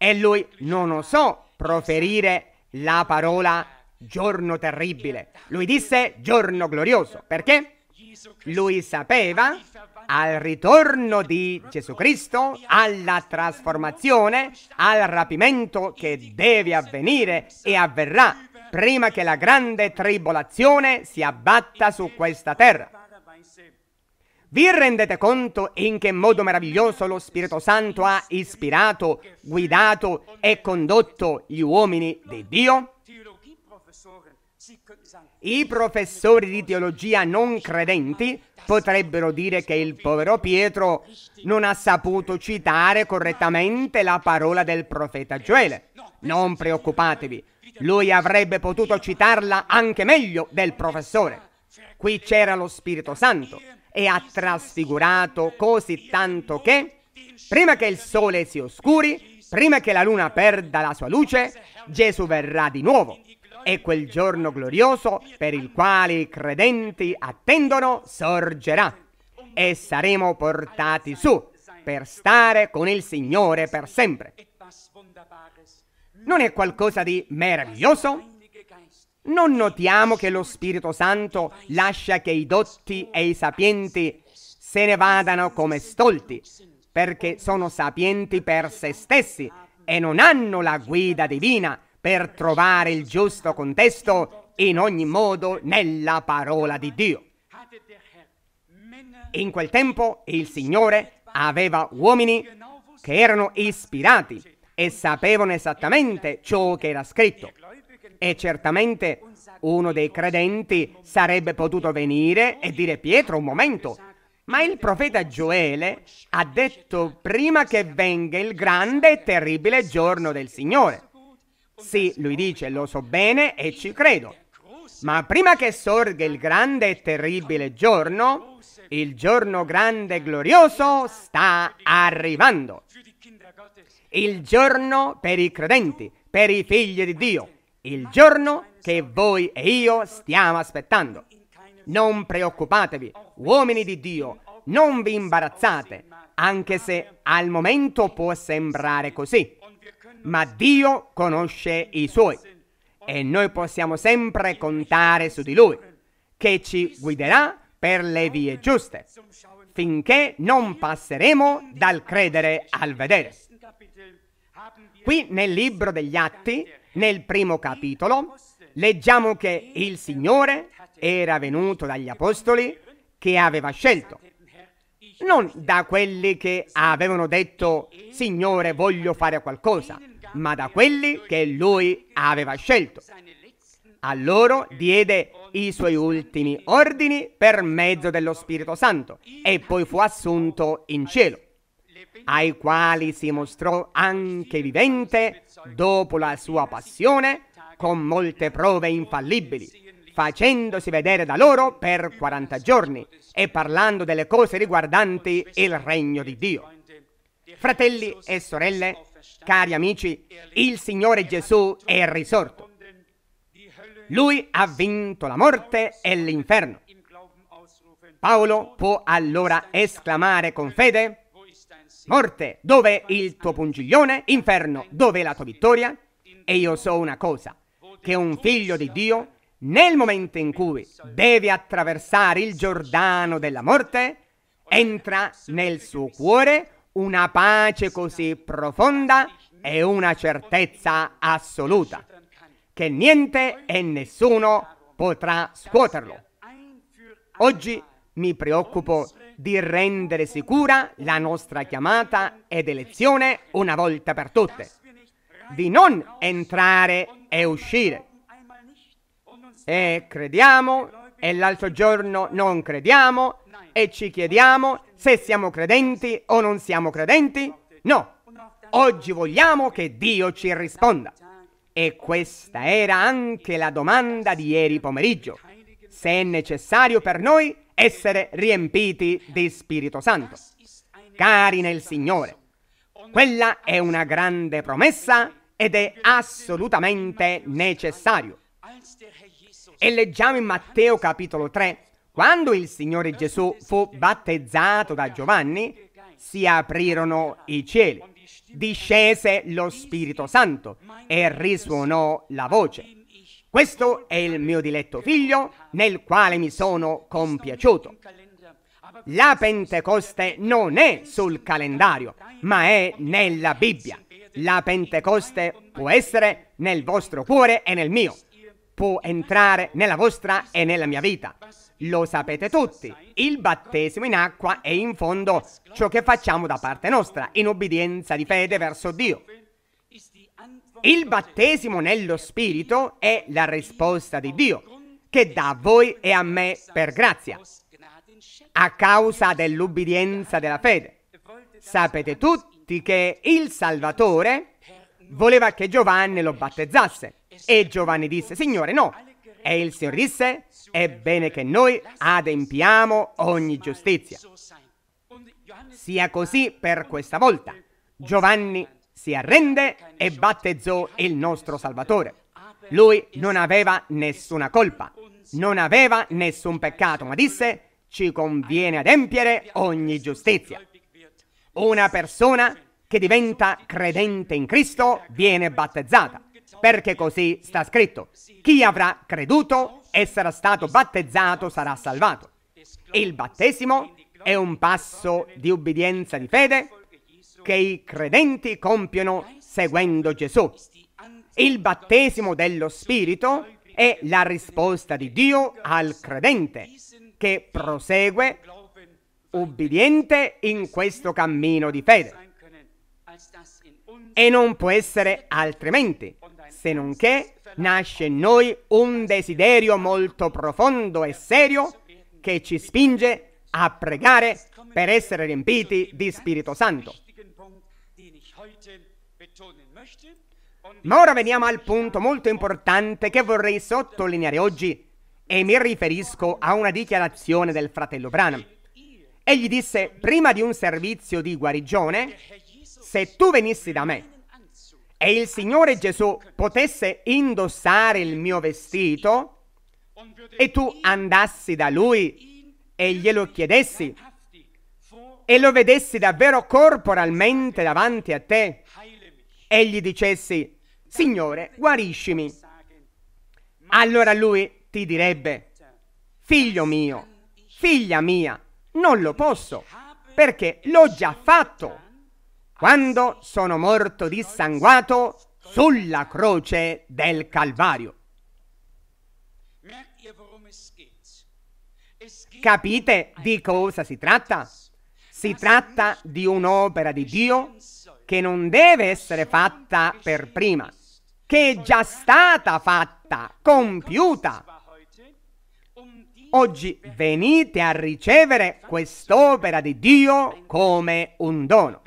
E lui non osò proferire la parola giorno terribile. Lui disse giorno glorioso. Perché? Lui sapeva al ritorno di Gesù Cristo, alla trasformazione, al rapimento che deve avvenire e avverrà prima che la grande tribolazione si abbatta su questa terra. Vi rendete conto in che modo meraviglioso lo Spirito Santo ha ispirato, guidato e condotto gli uomini di Dio? I professori di teologia non credenti potrebbero dire che il povero Pietro non ha saputo citare correttamente la parola del profeta Gioele. Non preoccupatevi, lui avrebbe potuto citarla anche meglio del professore. Qui c'era lo Spirito Santo e ha trasfigurato così tanto che, prima che il sole si oscuri, prima che la luna perda la sua luce, Gesù verrà di nuovo. E quel giorno glorioso per il quale i credenti attendono sorgerà e saremo portati su per stare con il Signore per sempre. Non è qualcosa di meraviglioso? Non notiamo che lo Spirito Santo lascia che i dotti e i sapienti se ne vadano come stolti, perché sono sapienti per se stessi e non hanno la guida divina per trovare il giusto contesto in ogni modo nella parola di Dio. In quel tempo il Signore aveva uomini che erano ispirati e sapevano esattamente ciò che era scritto e certamente uno dei credenti sarebbe potuto venire e dire Pietro un momento, ma il profeta Gioele ha detto prima che venga il grande e terribile giorno del Signore. Sì, lui dice, lo so bene e ci credo. Ma prima che sorga il grande e terribile giorno, il giorno grande e glorioso sta arrivando. Il giorno per i credenti, per i figli di Dio il giorno che voi e io stiamo aspettando. Non preoccupatevi, uomini di Dio, non vi imbarazzate, anche se al momento può sembrare così. Ma Dio conosce i suoi e noi possiamo sempre contare su di Lui, che ci guiderà per le vie giuste, finché non passeremo dal credere al vedere. Qui nel libro degli Atti nel primo capitolo leggiamo che il Signore era venuto dagli apostoli che aveva scelto, non da quelli che avevano detto Signore voglio fare qualcosa, ma da quelli che lui aveva scelto. A loro diede i suoi ultimi ordini per mezzo dello Spirito Santo e poi fu assunto in cielo ai quali si mostrò anche vivente dopo la sua passione con molte prove infallibili, facendosi vedere da loro per 40 giorni e parlando delle cose riguardanti il regno di Dio. Fratelli e sorelle, cari amici, il Signore Gesù è risorto. Lui ha vinto la morte e l'inferno. Paolo può allora esclamare con fede, Morte, dove il tuo pungiglione? Inferno, dove la tua vittoria? E io so una cosa, che un figlio di Dio, nel momento in cui deve attraversare il Giordano della morte, entra nel suo cuore una pace così profonda e una certezza assoluta, che niente e nessuno potrà scuoterlo. Oggi mi preoccupo di rendere sicura la nostra chiamata ed elezione una volta per tutte, di non entrare e uscire. E crediamo, e l'altro giorno non crediamo, e ci chiediamo se siamo credenti o non siamo credenti? No, oggi vogliamo che Dio ci risponda. E questa era anche la domanda di ieri pomeriggio. Se è necessario per noi essere riempiti di Spirito Santo. Cari nel Signore, quella è una grande promessa ed è assolutamente necessario. E leggiamo in Matteo capitolo 3, quando il Signore Gesù fu battezzato da Giovanni, si aprirono i cieli, discese lo Spirito Santo e risuonò la voce. Questo è il mio diletto figlio nel quale mi sono compiaciuto. La Pentecoste non è sul calendario, ma è nella Bibbia. La Pentecoste può essere nel vostro cuore e nel mio. Può entrare nella vostra e nella mia vita. Lo sapete tutti, il battesimo in acqua è in fondo ciò che facciamo da parte nostra, in obbedienza di fede verso Dio. Il battesimo nello Spirito è la risposta di Dio, che dà a voi e a me per grazia, a causa dell'ubbidienza della fede. Sapete tutti che il Salvatore voleva che Giovanni lo battezzasse. E Giovanni disse, Signore, no. E il Signore disse, è bene che noi adempiamo ogni giustizia. Sia così per questa volta. Giovanni si arrende e battezzò il nostro Salvatore. Lui non aveva nessuna colpa, non aveva nessun peccato, ma disse ci conviene adempiere ogni giustizia. Una persona che diventa credente in Cristo viene battezzata, perché così sta scritto. Chi avrà creduto e sarà stato battezzato sarà salvato. Il battesimo è un passo di ubbidienza di fede che i credenti compiono seguendo Gesù. Il battesimo dello Spirito è la risposta di Dio al credente che prosegue ubbidiente in questo cammino di fede. E non può essere altrimenti, se non che nasce in noi un desiderio molto profondo e serio che ci spinge a pregare per essere riempiti di Spirito Santo. Ma ora veniamo al punto molto importante che vorrei sottolineare oggi e mi riferisco a una dichiarazione del fratello Branham. Egli disse, prima di un servizio di guarigione, se tu venissi da me e il Signore Gesù potesse indossare il mio vestito e tu andassi da lui e glielo chiedessi, e lo vedessi davvero corporalmente davanti a te e gli dicessi, Signore, guariscimi, allora lui ti direbbe, Figlio mio, figlia mia, non lo posso, perché l'ho già fatto. Quando sono morto dissanguato sulla croce del Calvario. Capite di cosa si tratta? Si tratta di un'opera di Dio che non deve essere fatta per prima, che è già stata fatta, compiuta. Oggi venite a ricevere quest'opera di Dio come un dono.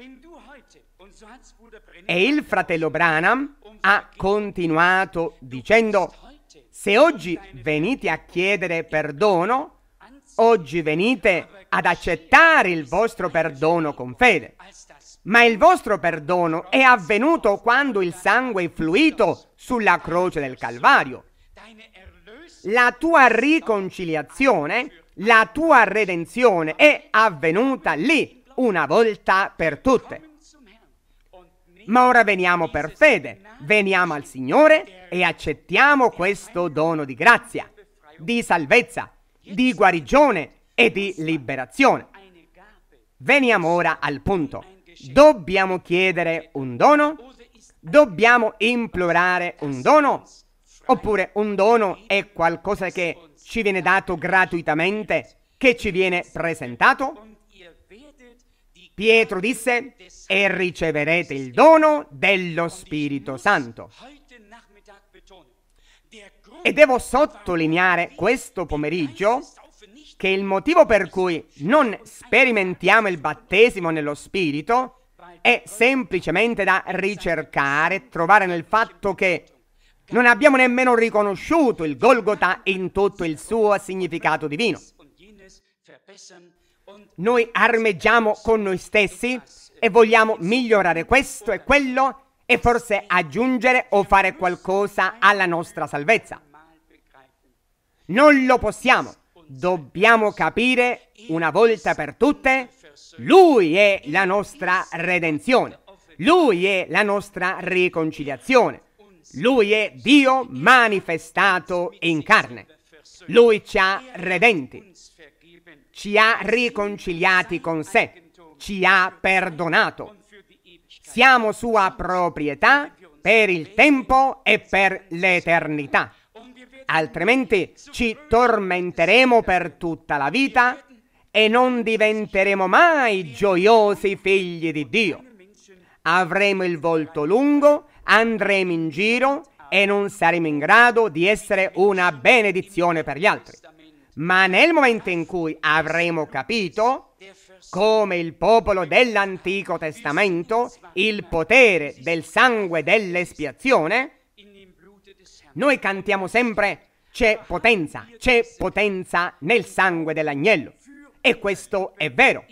E il fratello Branham ha continuato dicendo, se oggi venite a chiedere perdono, Oggi venite ad accettare il vostro perdono con fede. Ma il vostro perdono è avvenuto quando il sangue è fluito sulla croce del Calvario. La tua riconciliazione, la tua redenzione è avvenuta lì, una volta per tutte. Ma ora veniamo per fede, veniamo al Signore e accettiamo questo dono di grazia, di salvezza, di guarigione e di liberazione. Veniamo ora al punto. Dobbiamo chiedere un dono? Dobbiamo implorare un dono? Oppure un dono è qualcosa che ci viene dato gratuitamente, che ci viene presentato? Pietro disse, e riceverete il dono dello Spirito Santo. E devo sottolineare questo pomeriggio che il motivo per cui non sperimentiamo il battesimo nello Spirito è semplicemente da ricercare, trovare nel fatto che non abbiamo nemmeno riconosciuto il Golgotha in tutto il suo significato divino. Noi armeggiamo con noi stessi e vogliamo migliorare questo e quello e forse aggiungere o fare qualcosa alla nostra salvezza. Non lo possiamo. Dobbiamo capire una volta per tutte, Lui è la nostra redenzione. Lui è la nostra riconciliazione. Lui è Dio manifestato in carne. Lui ci ha redenti, ci ha riconciliati con sé, ci ha perdonato. Siamo sua proprietà per il tempo e per l'eternità altrimenti ci tormenteremo per tutta la vita e non diventeremo mai gioiosi figli di Dio. Avremo il volto lungo, andremo in giro e non saremo in grado di essere una benedizione per gli altri. Ma nel momento in cui avremo capito, come il popolo dell'Antico Testamento, il potere del sangue dell'espiazione, noi cantiamo sempre c'è potenza, c'è potenza nel sangue dell'agnello. E questo è vero.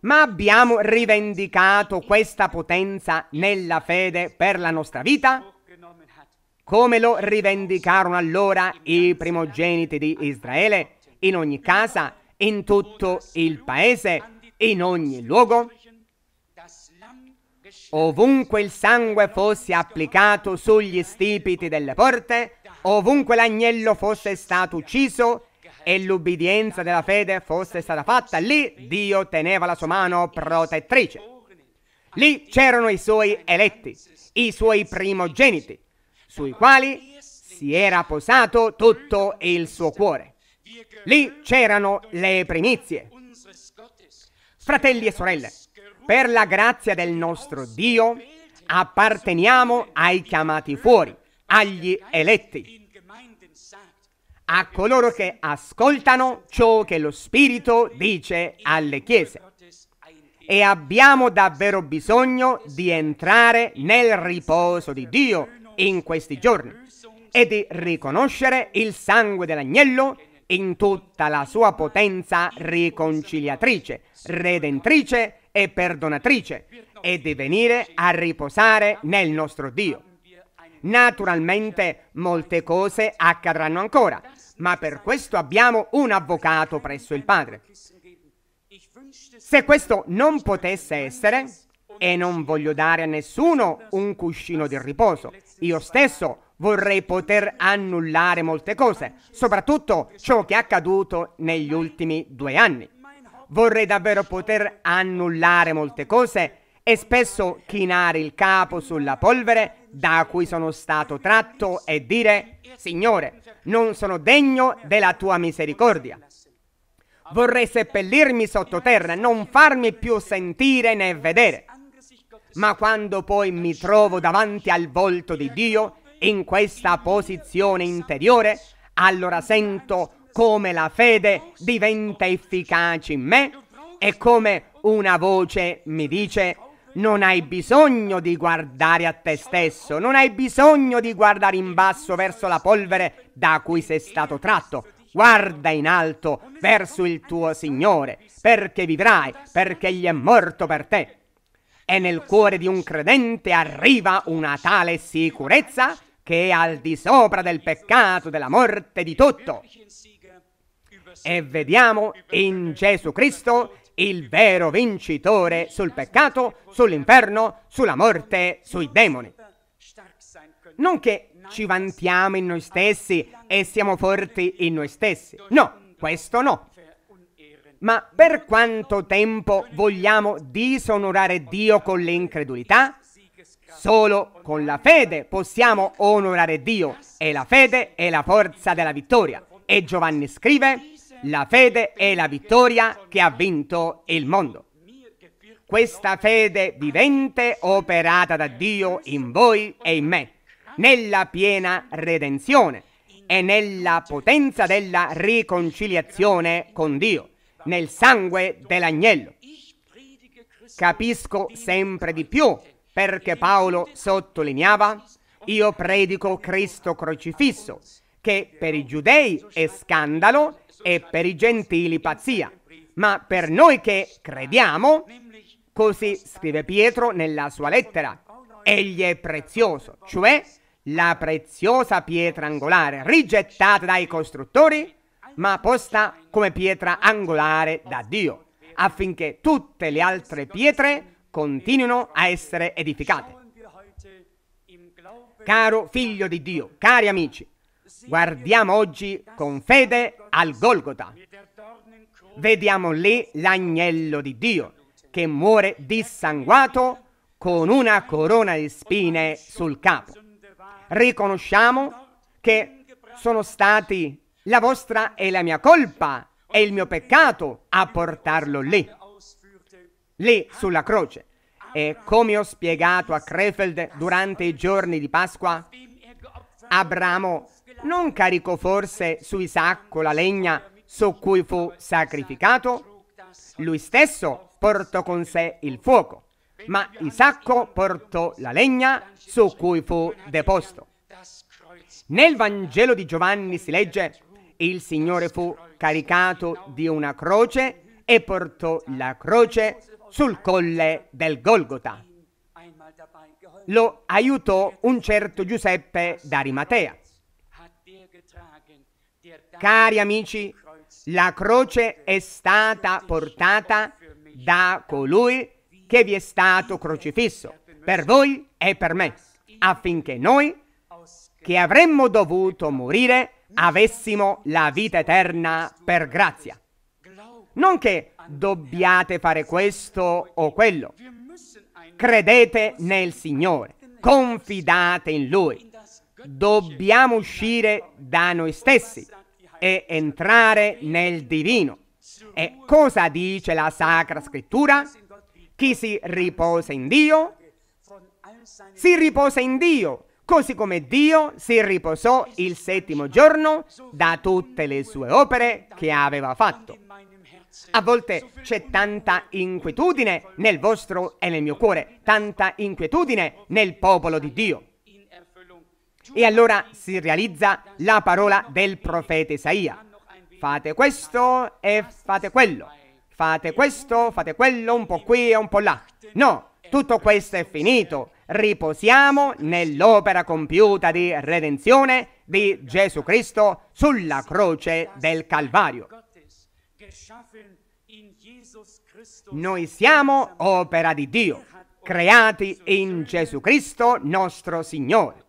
Ma abbiamo rivendicato questa potenza nella fede per la nostra vita? Come lo rivendicarono allora i primogeniti di Israele? In ogni casa, in tutto il paese, in ogni luogo? Ovunque il sangue fosse applicato sugli stipiti delle porte, ovunque l'agnello fosse stato ucciso e l'ubbidienza della fede fosse stata fatta, lì Dio teneva la sua mano protettrice. Lì c'erano i suoi eletti, i suoi primogeniti, sui quali si era posato tutto il suo cuore. Lì c'erano le primizie. Fratelli e sorelle, per la grazia del nostro Dio, apparteniamo ai chiamati fuori, agli eletti, a coloro che ascoltano ciò che lo Spirito dice alle chiese. E abbiamo davvero bisogno di entrare nel riposo di Dio in questi giorni e di riconoscere il sangue dell'agnello in tutta la sua potenza riconciliatrice, redentrice e perdonatrice e di venire a riposare nel nostro Dio. Naturalmente molte cose accadranno ancora, ma per questo abbiamo un avvocato presso il Padre. Se questo non potesse essere, e non voglio dare a nessuno un cuscino di riposo, io stesso vorrei poter annullare molte cose, soprattutto ciò che è accaduto negli ultimi due anni vorrei davvero poter annullare molte cose e spesso chinare il capo sulla polvere da cui sono stato tratto e dire, Signore, non sono degno della tua misericordia. Vorrei seppellirmi sottoterra, non farmi più sentire né vedere. Ma quando poi mi trovo davanti al volto di Dio, in questa posizione interiore, allora sento come la fede diventa efficace in me e come una voce mi dice non hai bisogno di guardare a te stesso, non hai bisogno di guardare in basso verso la polvere da cui sei stato tratto. Guarda in alto verso il tuo Signore, perché vivrai, perché Egli è morto per te. E nel cuore di un credente arriva una tale sicurezza che è al di sopra del peccato, della morte, di tutto e vediamo in Gesù Cristo il vero vincitore sul peccato, sull'inferno, sulla morte, sui demoni. Non che ci vantiamo in noi stessi e siamo forti in noi stessi. No, questo no. Ma per quanto tempo vogliamo disonorare Dio con l'incredulità? Solo con la fede possiamo onorare Dio e la fede è la forza della vittoria. E Giovanni scrive, la fede è la vittoria che ha vinto il mondo. Questa fede vivente operata da Dio in voi e in me, nella piena redenzione e nella potenza della riconciliazione con Dio, nel sangue dell'agnello. Capisco sempre di più perché Paolo sottolineava, io predico Cristo crocifisso, che per i giudei è scandalo e per i gentili pazzia, ma per noi che crediamo, così scrive Pietro nella sua lettera, egli è prezioso, cioè la preziosa pietra angolare rigettata dai costruttori, ma posta come pietra angolare da Dio, affinché tutte le altre pietre continuino a essere edificate. Caro figlio di Dio, cari amici, Guardiamo oggi con fede al Golgota. Vediamo lì l'agnello di Dio che muore dissanguato con una corona di spine sul capo. Riconosciamo che sono stati la vostra e la mia colpa e il mio peccato a portarlo lì, lì sulla croce. E come ho spiegato a Krefeld durante i giorni di Pasqua, Abramo non caricò forse su Isacco la legna su cui fu sacrificato? Lui stesso portò con sé il fuoco, ma Isacco portò la legna su cui fu deposto. Nel Vangelo di Giovanni si legge, il Signore fu caricato di una croce e portò la croce sul colle del Golgota. Lo aiutò un certo Giuseppe d'Arimatea. Cari amici, la croce è stata portata da colui che vi è stato crocifisso, per voi e per me, affinché noi, che avremmo dovuto morire, avessimo la vita eterna per grazia. Non che dobbiate fare questo o quello. Credete nel Signore, confidate in Lui. Dobbiamo uscire da noi stessi è entrare nel divino. E cosa dice la Sacra Scrittura? Chi si riposa in Dio, si riposa in Dio, così come Dio si riposò il settimo giorno da tutte le sue opere che aveva fatto. A volte c'è tanta inquietudine nel vostro e nel mio cuore, tanta inquietudine nel popolo di Dio. E allora si realizza la parola del profeta Isaia. Fate questo e fate quello. Fate questo, fate quello, un po' qui e un po' là. No, tutto questo è finito. Riposiamo nell'opera compiuta di redenzione di Gesù Cristo sulla croce del Calvario. Noi siamo opera di Dio, creati in Gesù Cristo nostro Signore.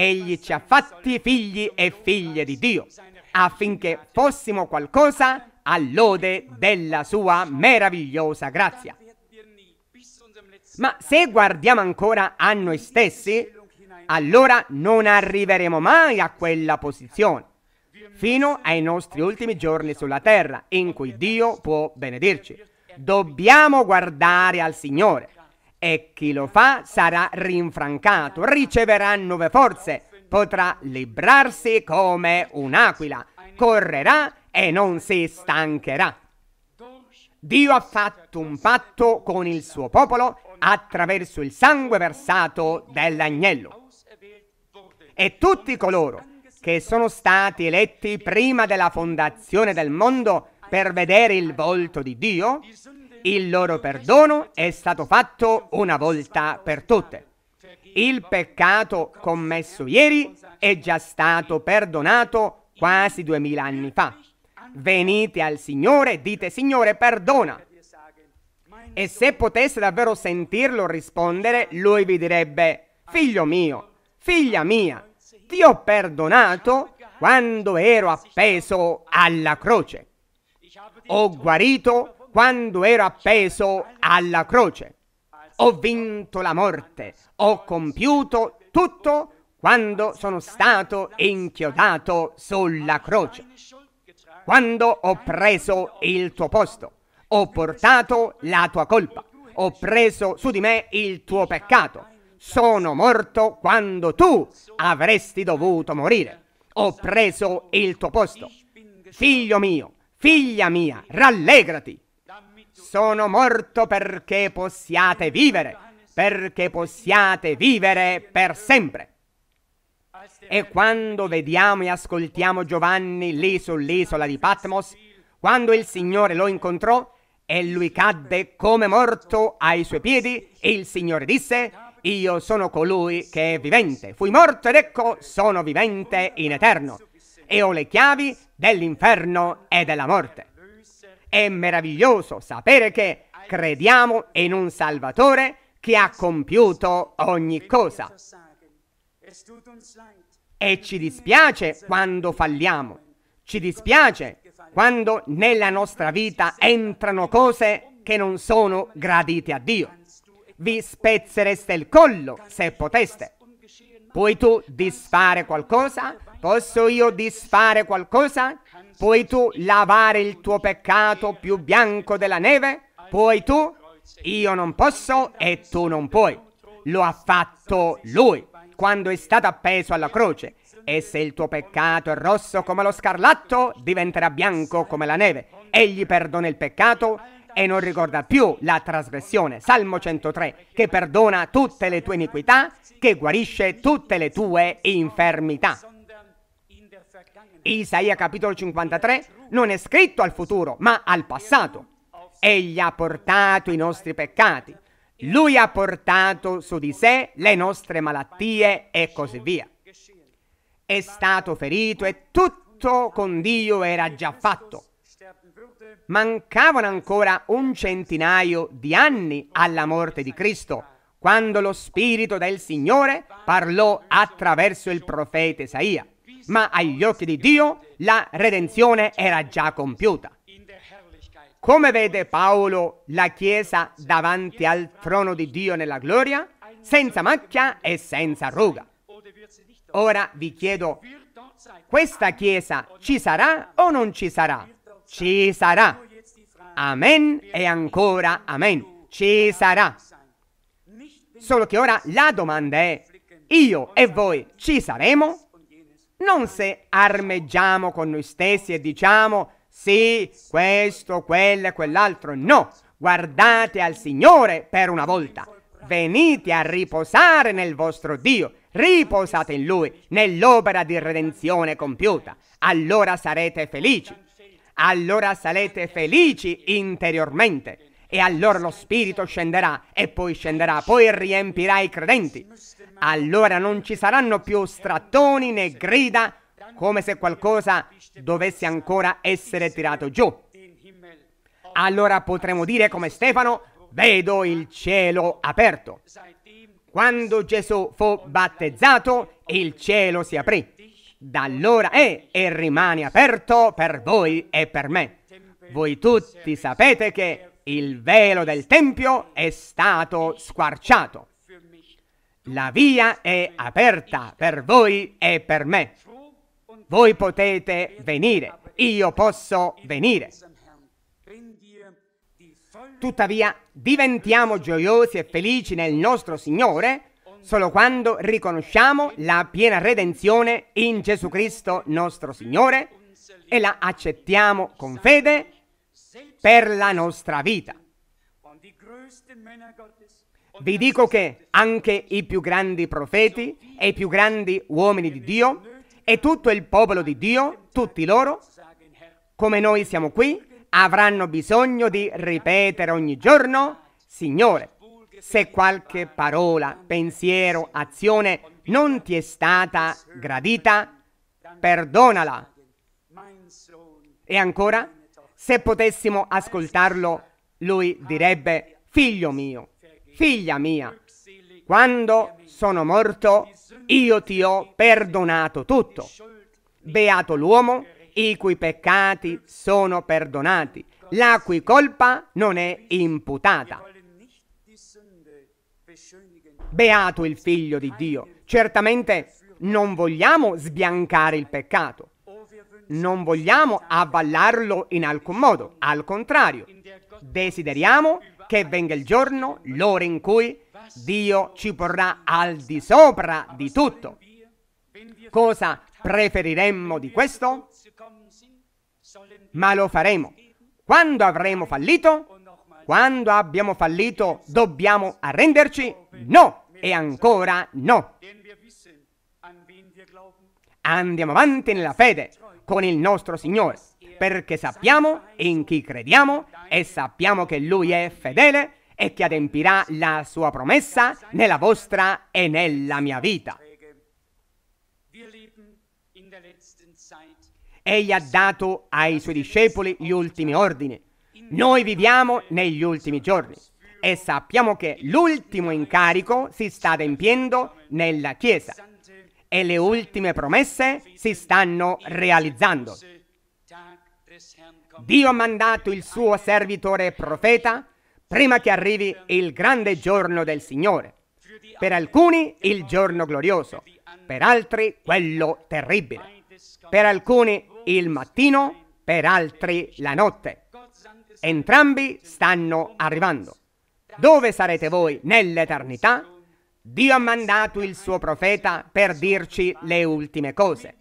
Egli ci ha fatti figli e figlie di Dio, affinché fossimo qualcosa a lode della sua meravigliosa grazia. Ma se guardiamo ancora a noi stessi, allora non arriveremo mai a quella posizione, fino ai nostri ultimi giorni sulla terra, in cui Dio può benedirci. Dobbiamo guardare al Signore e chi lo fa sarà rinfrancato, riceverà nuove forze, potrà librarsi come un'aquila, correrà e non si stancherà. Dio ha fatto un patto con il suo popolo attraverso il sangue versato dell'agnello. E tutti coloro che sono stati eletti prima della fondazione del mondo per vedere il volto di Dio il loro perdono è stato fatto una volta per tutte. Il peccato commesso ieri è già stato perdonato quasi duemila anni fa. Venite al Signore e dite Signore perdona. E se potesse davvero sentirlo rispondere, lui vi direbbe Figlio mio, figlia mia, ti ho perdonato quando ero appeso alla croce. Ho guarito quando ero appeso alla croce. Ho vinto la morte, ho compiuto tutto quando sono stato inchiodato sulla croce. Quando ho preso il tuo posto, ho portato la tua colpa, ho preso su di me il tuo peccato. Sono morto quando tu avresti dovuto morire. Ho preso il tuo posto. Figlio mio, figlia mia, rallegrati sono morto perché possiate vivere, perché possiate vivere per sempre. E quando vediamo e ascoltiamo Giovanni lì sull'isola di Patmos, quando il Signore lo incontrò e lui cadde come morto ai suoi piedi, il Signore disse, io sono colui che è vivente, fui morto ed ecco sono vivente in eterno e ho le chiavi dell'inferno e della morte. È meraviglioso sapere che crediamo in un Salvatore che ha compiuto ogni cosa. E ci dispiace quando falliamo, ci dispiace quando nella nostra vita entrano cose che non sono gradite a Dio. Vi spezzereste il collo se poteste. Puoi tu disfare qualcosa? Posso io disfare qualcosa? Puoi tu lavare il tuo peccato più bianco della neve? Puoi tu? Io non posso e tu non puoi. Lo ha fatto lui quando è stato appeso alla croce. E se il tuo peccato è rosso come lo scarlatto, diventerà bianco come la neve. Egli perdona il peccato e non ricorda più la trasgressione. Salmo 103, che perdona tutte le tue iniquità, che guarisce tutte le tue infermità. Isaia capitolo 53 non è scritto al futuro, ma al passato. Egli ha portato i nostri peccati, lui ha portato su di sé le nostre malattie e così via. È stato ferito e tutto con Dio era già fatto. Mancavano ancora un centinaio di anni alla morte di Cristo, quando lo Spirito del Signore parlò attraverso il profeta Isaia ma agli occhi di Dio la redenzione era già compiuta. Come vede Paolo la Chiesa davanti al trono di Dio nella gloria, senza macchia e senza ruga. Ora vi chiedo, questa Chiesa ci sarà o non ci sarà? Ci sarà. Amen e ancora amen. Ci sarà. Solo che ora la domanda è, io e voi ci saremo? Non se armeggiamo con noi stessi e diciamo sì, questo, quello e quell'altro. No, guardate al Signore per una volta. Venite a riposare nel vostro Dio. Riposate in Lui, nell'opera di redenzione compiuta. Allora sarete felici. Allora sarete felici interiormente. E allora lo Spirito scenderà e poi scenderà, poi riempirà i credenti. Allora non ci saranno più strattoni né grida come se qualcosa dovesse ancora essere tirato giù. Allora potremo dire come Stefano, vedo il cielo aperto. Quando Gesù fu battezzato, il cielo si aprì. Da allora è e rimane aperto per voi e per me. Voi tutti sapete che il velo del Tempio è stato squarciato. La via è aperta per voi e per me. Voi potete venire, io posso venire. Tuttavia, diventiamo gioiosi e felici nel nostro Signore solo quando riconosciamo la piena redenzione in Gesù Cristo nostro Signore e la accettiamo con fede per la nostra vita. Vi dico che anche i più grandi profeti e i più grandi uomini di Dio e tutto il popolo di Dio, tutti loro, come noi siamo qui, avranno bisogno di ripetere ogni giorno, Signore, se qualche parola, pensiero, azione non ti è stata gradita, perdonala. E ancora, se potessimo ascoltarlo, lui direbbe, figlio mio, figlia mia, quando sono morto io ti ho perdonato tutto. Beato l'uomo i cui peccati sono perdonati, la cui colpa non è imputata. Beato il figlio di Dio. Certamente non vogliamo sbiancare il peccato, non vogliamo avvallarlo in alcun modo, al contrario, desideriamo che venga il giorno, l'ora in cui Dio ci porrà al di sopra di tutto. Cosa preferiremmo di questo? Ma lo faremo. Quando avremo fallito? Quando abbiamo fallito dobbiamo arrenderci? No, e ancora no. Andiamo avanti nella fede, con il nostro Signore, perché sappiamo in chi crediamo e sappiamo che Lui è fedele e che adempirà la sua promessa nella vostra e nella mia vita. Egli ha dato ai suoi discepoli gli ultimi ordini. Noi viviamo negli ultimi giorni e sappiamo che l'ultimo incarico si sta adempiendo nella Chiesa e le ultime promesse si stanno realizzando. Dio ha mandato il suo servitore profeta prima che arrivi il grande giorno del Signore. Per alcuni il giorno glorioso, per altri quello terribile. Per alcuni il mattino, per altri la notte. Entrambi stanno arrivando. Dove sarete voi nell'eternità? Dio ha mandato il suo profeta per dirci le ultime cose,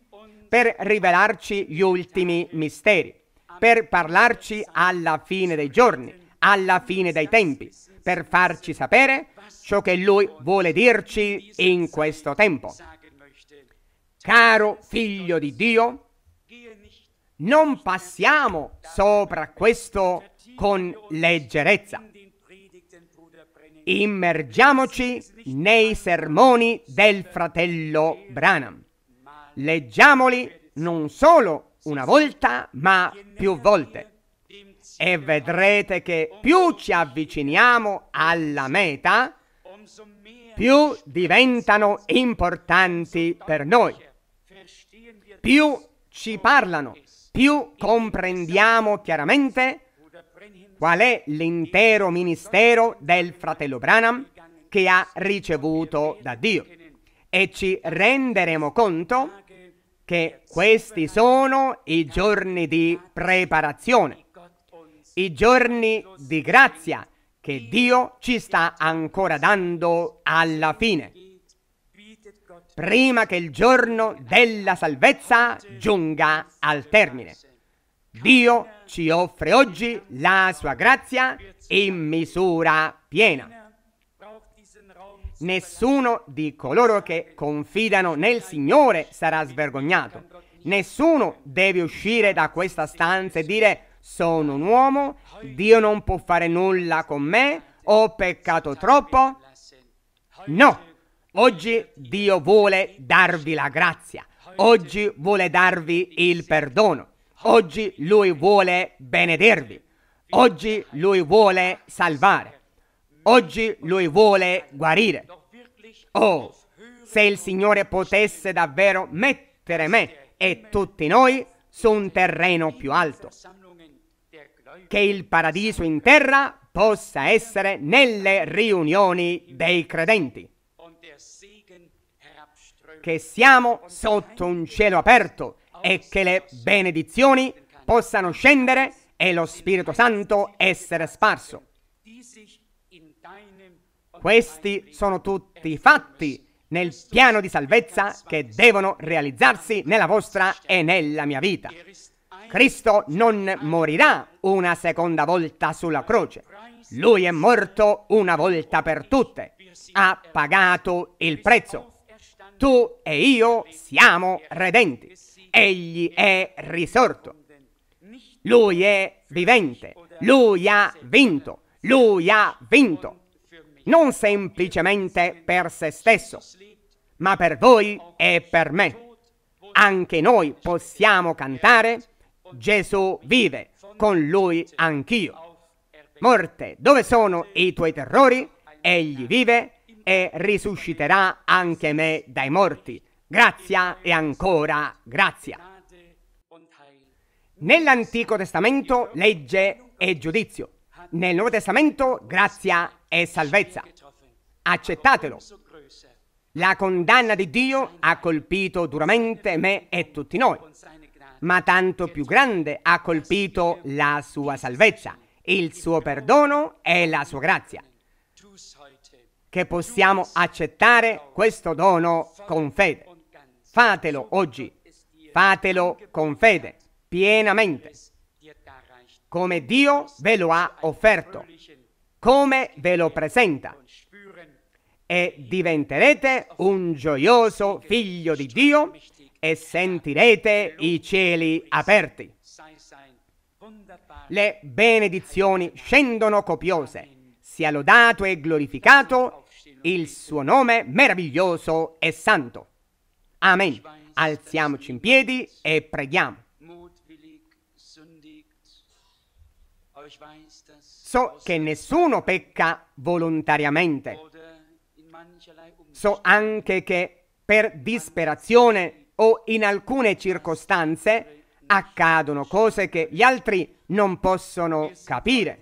per rivelarci gli ultimi misteri, per parlarci alla fine dei giorni, alla fine dei tempi, per farci sapere ciò che Lui vuole dirci in questo tempo. Caro figlio di Dio, non passiamo sopra questo con leggerezza. Immergiamoci nei sermoni del fratello Branham. Leggiamoli non solo una volta, ma più volte. E vedrete che più ci avviciniamo alla meta, più diventano importanti per noi. Più ci parlano, più comprendiamo chiaramente qual è l'intero ministero del fratello Branham che ha ricevuto da Dio e ci renderemo conto che questi sono i giorni di preparazione, i giorni di grazia che Dio ci sta ancora dando alla fine, prima che il giorno della salvezza giunga al termine. Dio ci offre oggi la sua grazia in misura piena. Nessuno di coloro che confidano nel Signore sarà svergognato. Nessuno deve uscire da questa stanza e dire sono un uomo, Dio non può fare nulla con me, ho peccato troppo. No, oggi Dio vuole darvi la grazia, oggi vuole darvi il perdono. Oggi lui vuole benedervi. Oggi lui vuole salvare. Oggi lui vuole guarire. Oh, se il Signore potesse davvero mettere me e tutti noi su un terreno più alto. Che il paradiso in terra possa essere nelle riunioni dei credenti. Che siamo sotto un cielo aperto e che le benedizioni possano scendere e lo Spirito Santo essere sparso. Questi sono tutti i fatti nel piano di salvezza che devono realizzarsi nella vostra e nella mia vita. Cristo non morirà una seconda volta sulla croce. Lui è morto una volta per tutte. Ha pagato il prezzo. Tu e io siamo redenti egli è risorto. Lui è vivente, lui ha vinto, lui ha vinto, non semplicemente per se stesso, ma per voi e per me. Anche noi possiamo cantare Gesù vive, con lui anch'io. Morte, dove sono i tuoi terrori? Egli vive e risusciterà anche me dai morti. Grazia e ancora grazia. Nell'Antico Testamento legge e giudizio. Nel Nuovo Testamento grazia e salvezza. Accettatelo. La condanna di Dio ha colpito duramente me e tutti noi, ma tanto più grande ha colpito la sua salvezza, il suo perdono e la sua grazia. Che possiamo accettare questo dono con fede. Fatelo oggi, fatelo con fede, pienamente, come Dio ve lo ha offerto, come ve lo presenta, e diventerete un gioioso figlio di Dio e sentirete i cieli aperti. Le benedizioni scendono copiose. Sia lodato e glorificato il suo nome meraviglioso e santo. Amen. Alziamoci in piedi e preghiamo. So che nessuno pecca volontariamente. So anche che per disperazione o in alcune circostanze accadono cose che gli altri non possono capire.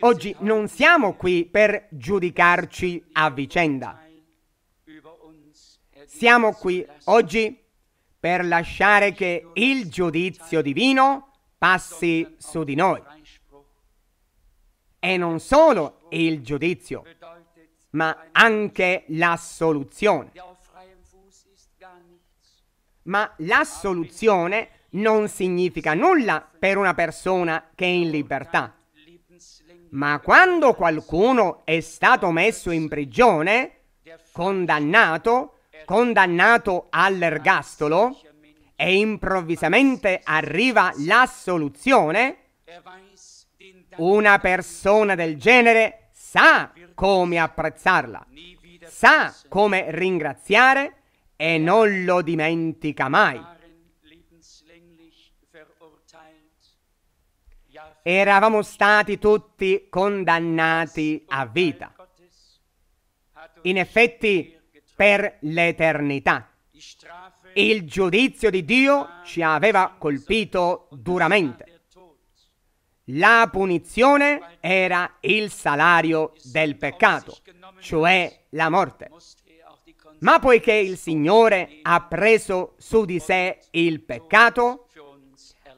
Oggi non siamo qui per giudicarci a vicenda. Siamo qui oggi per lasciare che il giudizio divino passi su di noi. E non solo il giudizio, ma anche l'assoluzione. Ma l'assoluzione non significa nulla per una persona che è in libertà. Ma quando qualcuno è stato messo in prigione, condannato, condannato all'ergastolo, e improvvisamente arriva l'assoluzione, una persona del genere sa come apprezzarla, sa come ringraziare e non lo dimentica mai. eravamo stati tutti condannati a vita. In effetti, per l'eternità. Il giudizio di Dio ci aveva colpito duramente. La punizione era il salario del peccato, cioè la morte. Ma poiché il Signore ha preso su di sé il peccato,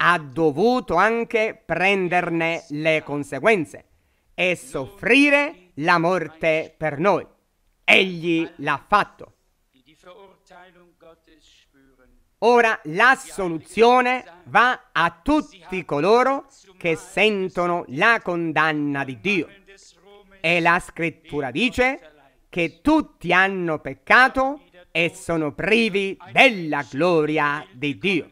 ha dovuto anche prenderne le conseguenze e soffrire la morte per noi. Egli l'ha fatto. Ora la soluzione va a tutti coloro che sentono la condanna di Dio. E la scrittura dice che tutti hanno peccato e sono privi della gloria di Dio.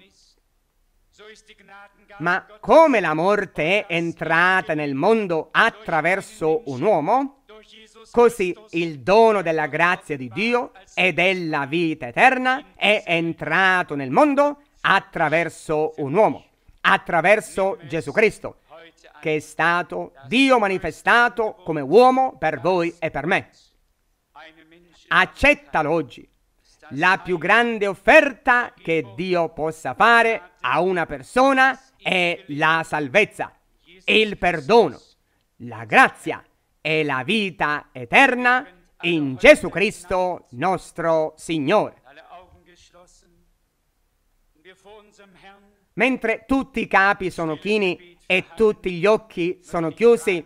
Ma come la morte è entrata nel mondo attraverso un uomo, così il dono della grazia di Dio e della vita eterna è entrato nel mondo attraverso un uomo, attraverso Gesù Cristo, che è stato Dio manifestato come uomo per voi e per me. Accettalo oggi la più grande offerta che Dio possa fare a una persona è la salvezza, il perdono, la grazia e la vita eterna in Gesù Cristo nostro Signore. Mentre tutti i capi sono chini e tutti gli occhi sono chiusi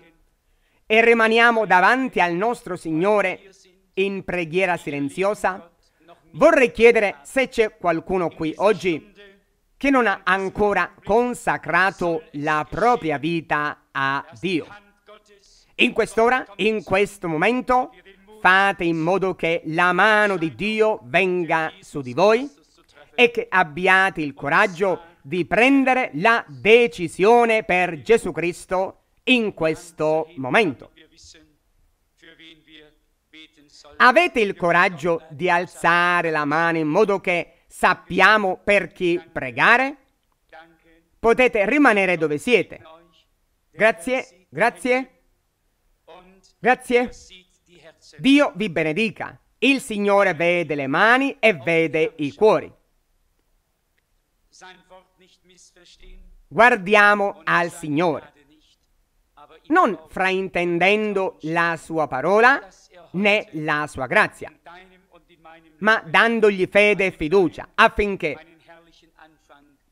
e rimaniamo davanti al nostro Signore in preghiera silenziosa, Vorrei chiedere se c'è qualcuno qui oggi che non ha ancora consacrato la propria vita a Dio. In quest'ora, in questo momento, fate in modo che la mano di Dio venga su di voi e che abbiate il coraggio di prendere la decisione per Gesù Cristo in questo momento. Avete il coraggio di alzare la mano in modo che sappiamo per chi pregare? Potete rimanere dove siete. Grazie, grazie, grazie. Dio vi benedica. Il Signore vede le mani e vede i cuori. Guardiamo al Signore, non fraintendendo la sua parola, né la sua grazia, ma dandogli fede e fiducia affinché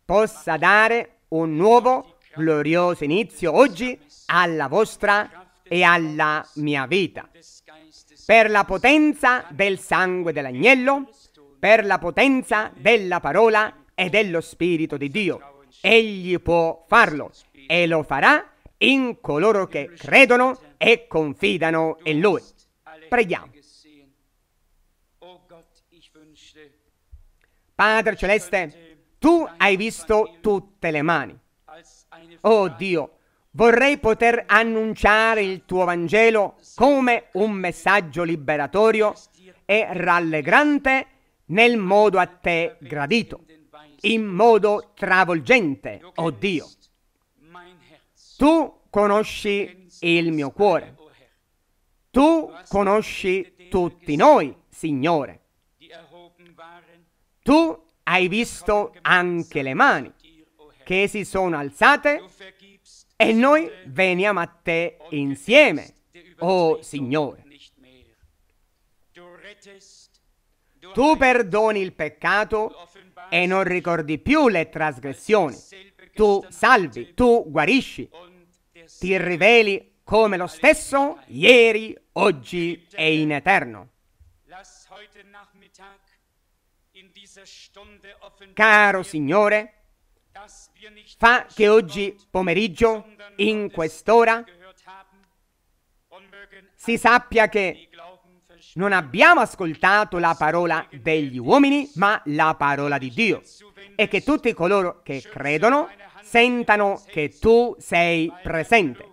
possa dare un nuovo glorioso inizio oggi alla vostra e alla mia vita. Per la potenza del sangue dell'agnello, per la potenza della parola e dello Spirito di Dio. Egli può farlo e lo farà in coloro che credono e confidano in Lui. Preghiamo. Oh Padre Celeste, tu hai visto tutte le mani. Oh Dio, vorrei poter annunciare il tuo Vangelo come un messaggio liberatorio e rallegrante nel modo a te gradito, in modo travolgente, oh Dio. Tu conosci il mio cuore. Tu conosci tutti noi, Signore. Tu hai visto anche le mani che si sono alzate e noi veniamo a te insieme, oh Signore. Tu perdoni il peccato e non ricordi più le trasgressioni. Tu salvi, tu guarisci, ti riveli come lo stesso ieri, oggi e in eterno. Caro Signore, fa che oggi pomeriggio, in quest'ora, si sappia che non abbiamo ascoltato la parola degli uomini, ma la parola di Dio. E che tutti coloro che credono sentano che tu sei presente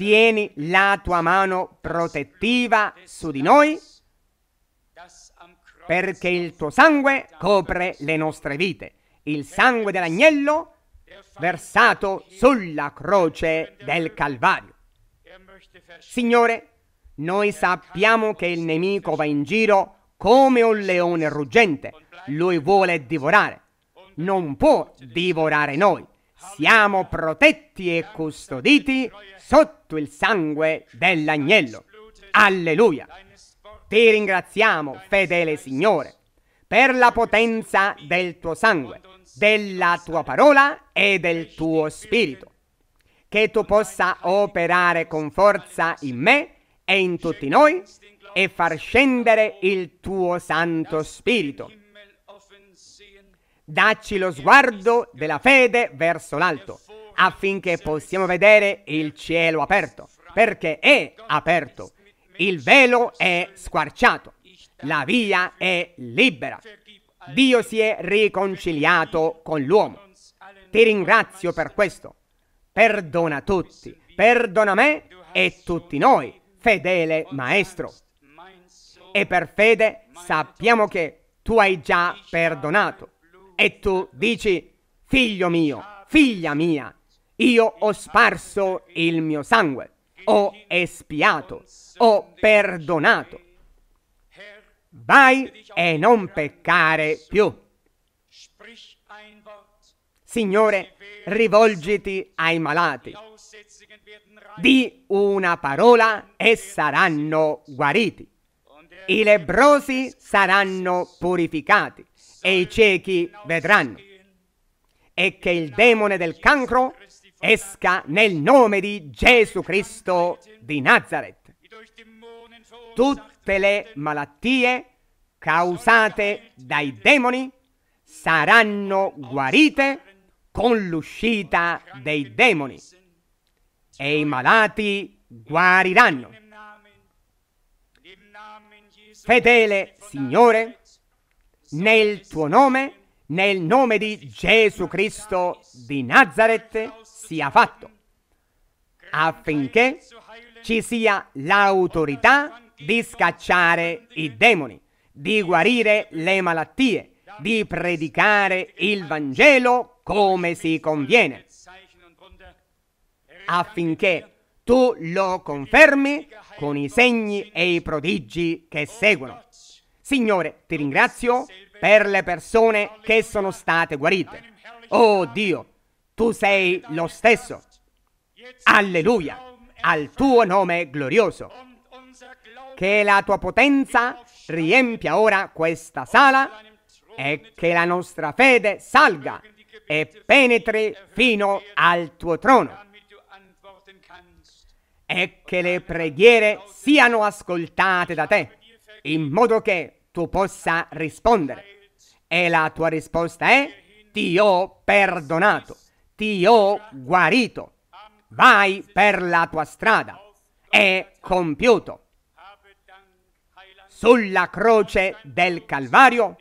tieni la tua mano protettiva su di noi perché il tuo sangue copre le nostre vite, il sangue dell'agnello versato sulla croce del Calvario. Signore, noi sappiamo che il nemico va in giro come un leone ruggente, lui vuole divorare, non può divorare noi, siamo protetti e custoditi sotto il sangue dell'agnello. Alleluia! Ti ringraziamo, fedele Signore, per la potenza del tuo sangue, della tua parola e del tuo spirito. Che tu possa operare con forza in me e in tutti noi e far scendere il tuo Santo Spirito Dacci lo sguardo della fede verso l'alto, affinché possiamo vedere il cielo aperto, perché è aperto, il velo è squarciato, la via è libera. Dio si è riconciliato con l'uomo. Ti ringrazio per questo. Perdona tutti, perdona me e tutti noi, fedele Maestro. E per fede sappiamo che tu hai già perdonato e tu dici, figlio mio, figlia mia, io ho sparso il mio sangue, ho espiato, ho perdonato. Vai e non peccare più. Signore, rivolgiti ai malati. Di una parola e saranno guariti. I lebrosi saranno purificati e i ciechi vedranno, e che il demone del cancro esca nel nome di Gesù Cristo di Nazareth. Tutte le malattie causate dai demoni saranno guarite con l'uscita dei demoni e i malati guariranno. Fedele Signore, nel tuo nome, nel nome di Gesù Cristo di Nazareth, sia fatto, affinché ci sia l'autorità di scacciare i demoni, di guarire le malattie, di predicare il Vangelo come si conviene, affinché tu lo confermi con i segni e i prodigi che seguono. Signore, ti ringrazio per le persone che sono state guarite. Oh Dio, tu sei lo stesso. Alleluia, al tuo nome glorioso. Che la tua potenza riempia ora questa sala e che la nostra fede salga e penetri fino al tuo trono e che le preghiere siano ascoltate da te, in modo che tu possa rispondere. E la tua risposta è, ti ho perdonato, ti ho guarito, vai per la tua strada, è compiuto. Sulla croce del Calvario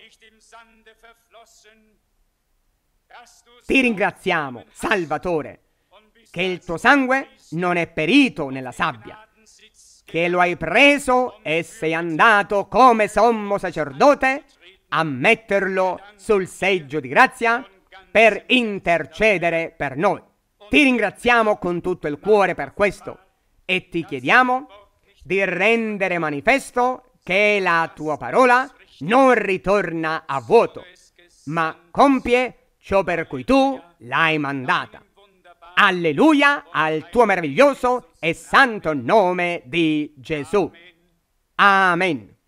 ti ringraziamo, Salvatore, che il tuo sangue non è perito nella sabbia, che lo hai preso e sei andato come sommo sacerdote a metterlo sul seggio di grazia per intercedere per noi. Ti ringraziamo con tutto il cuore per questo e ti chiediamo di rendere manifesto che la tua parola non ritorna a vuoto, ma compie ciò per cui tu l'hai mandata. Alleluia al tuo meraviglioso e santo nome di Gesù. Amen.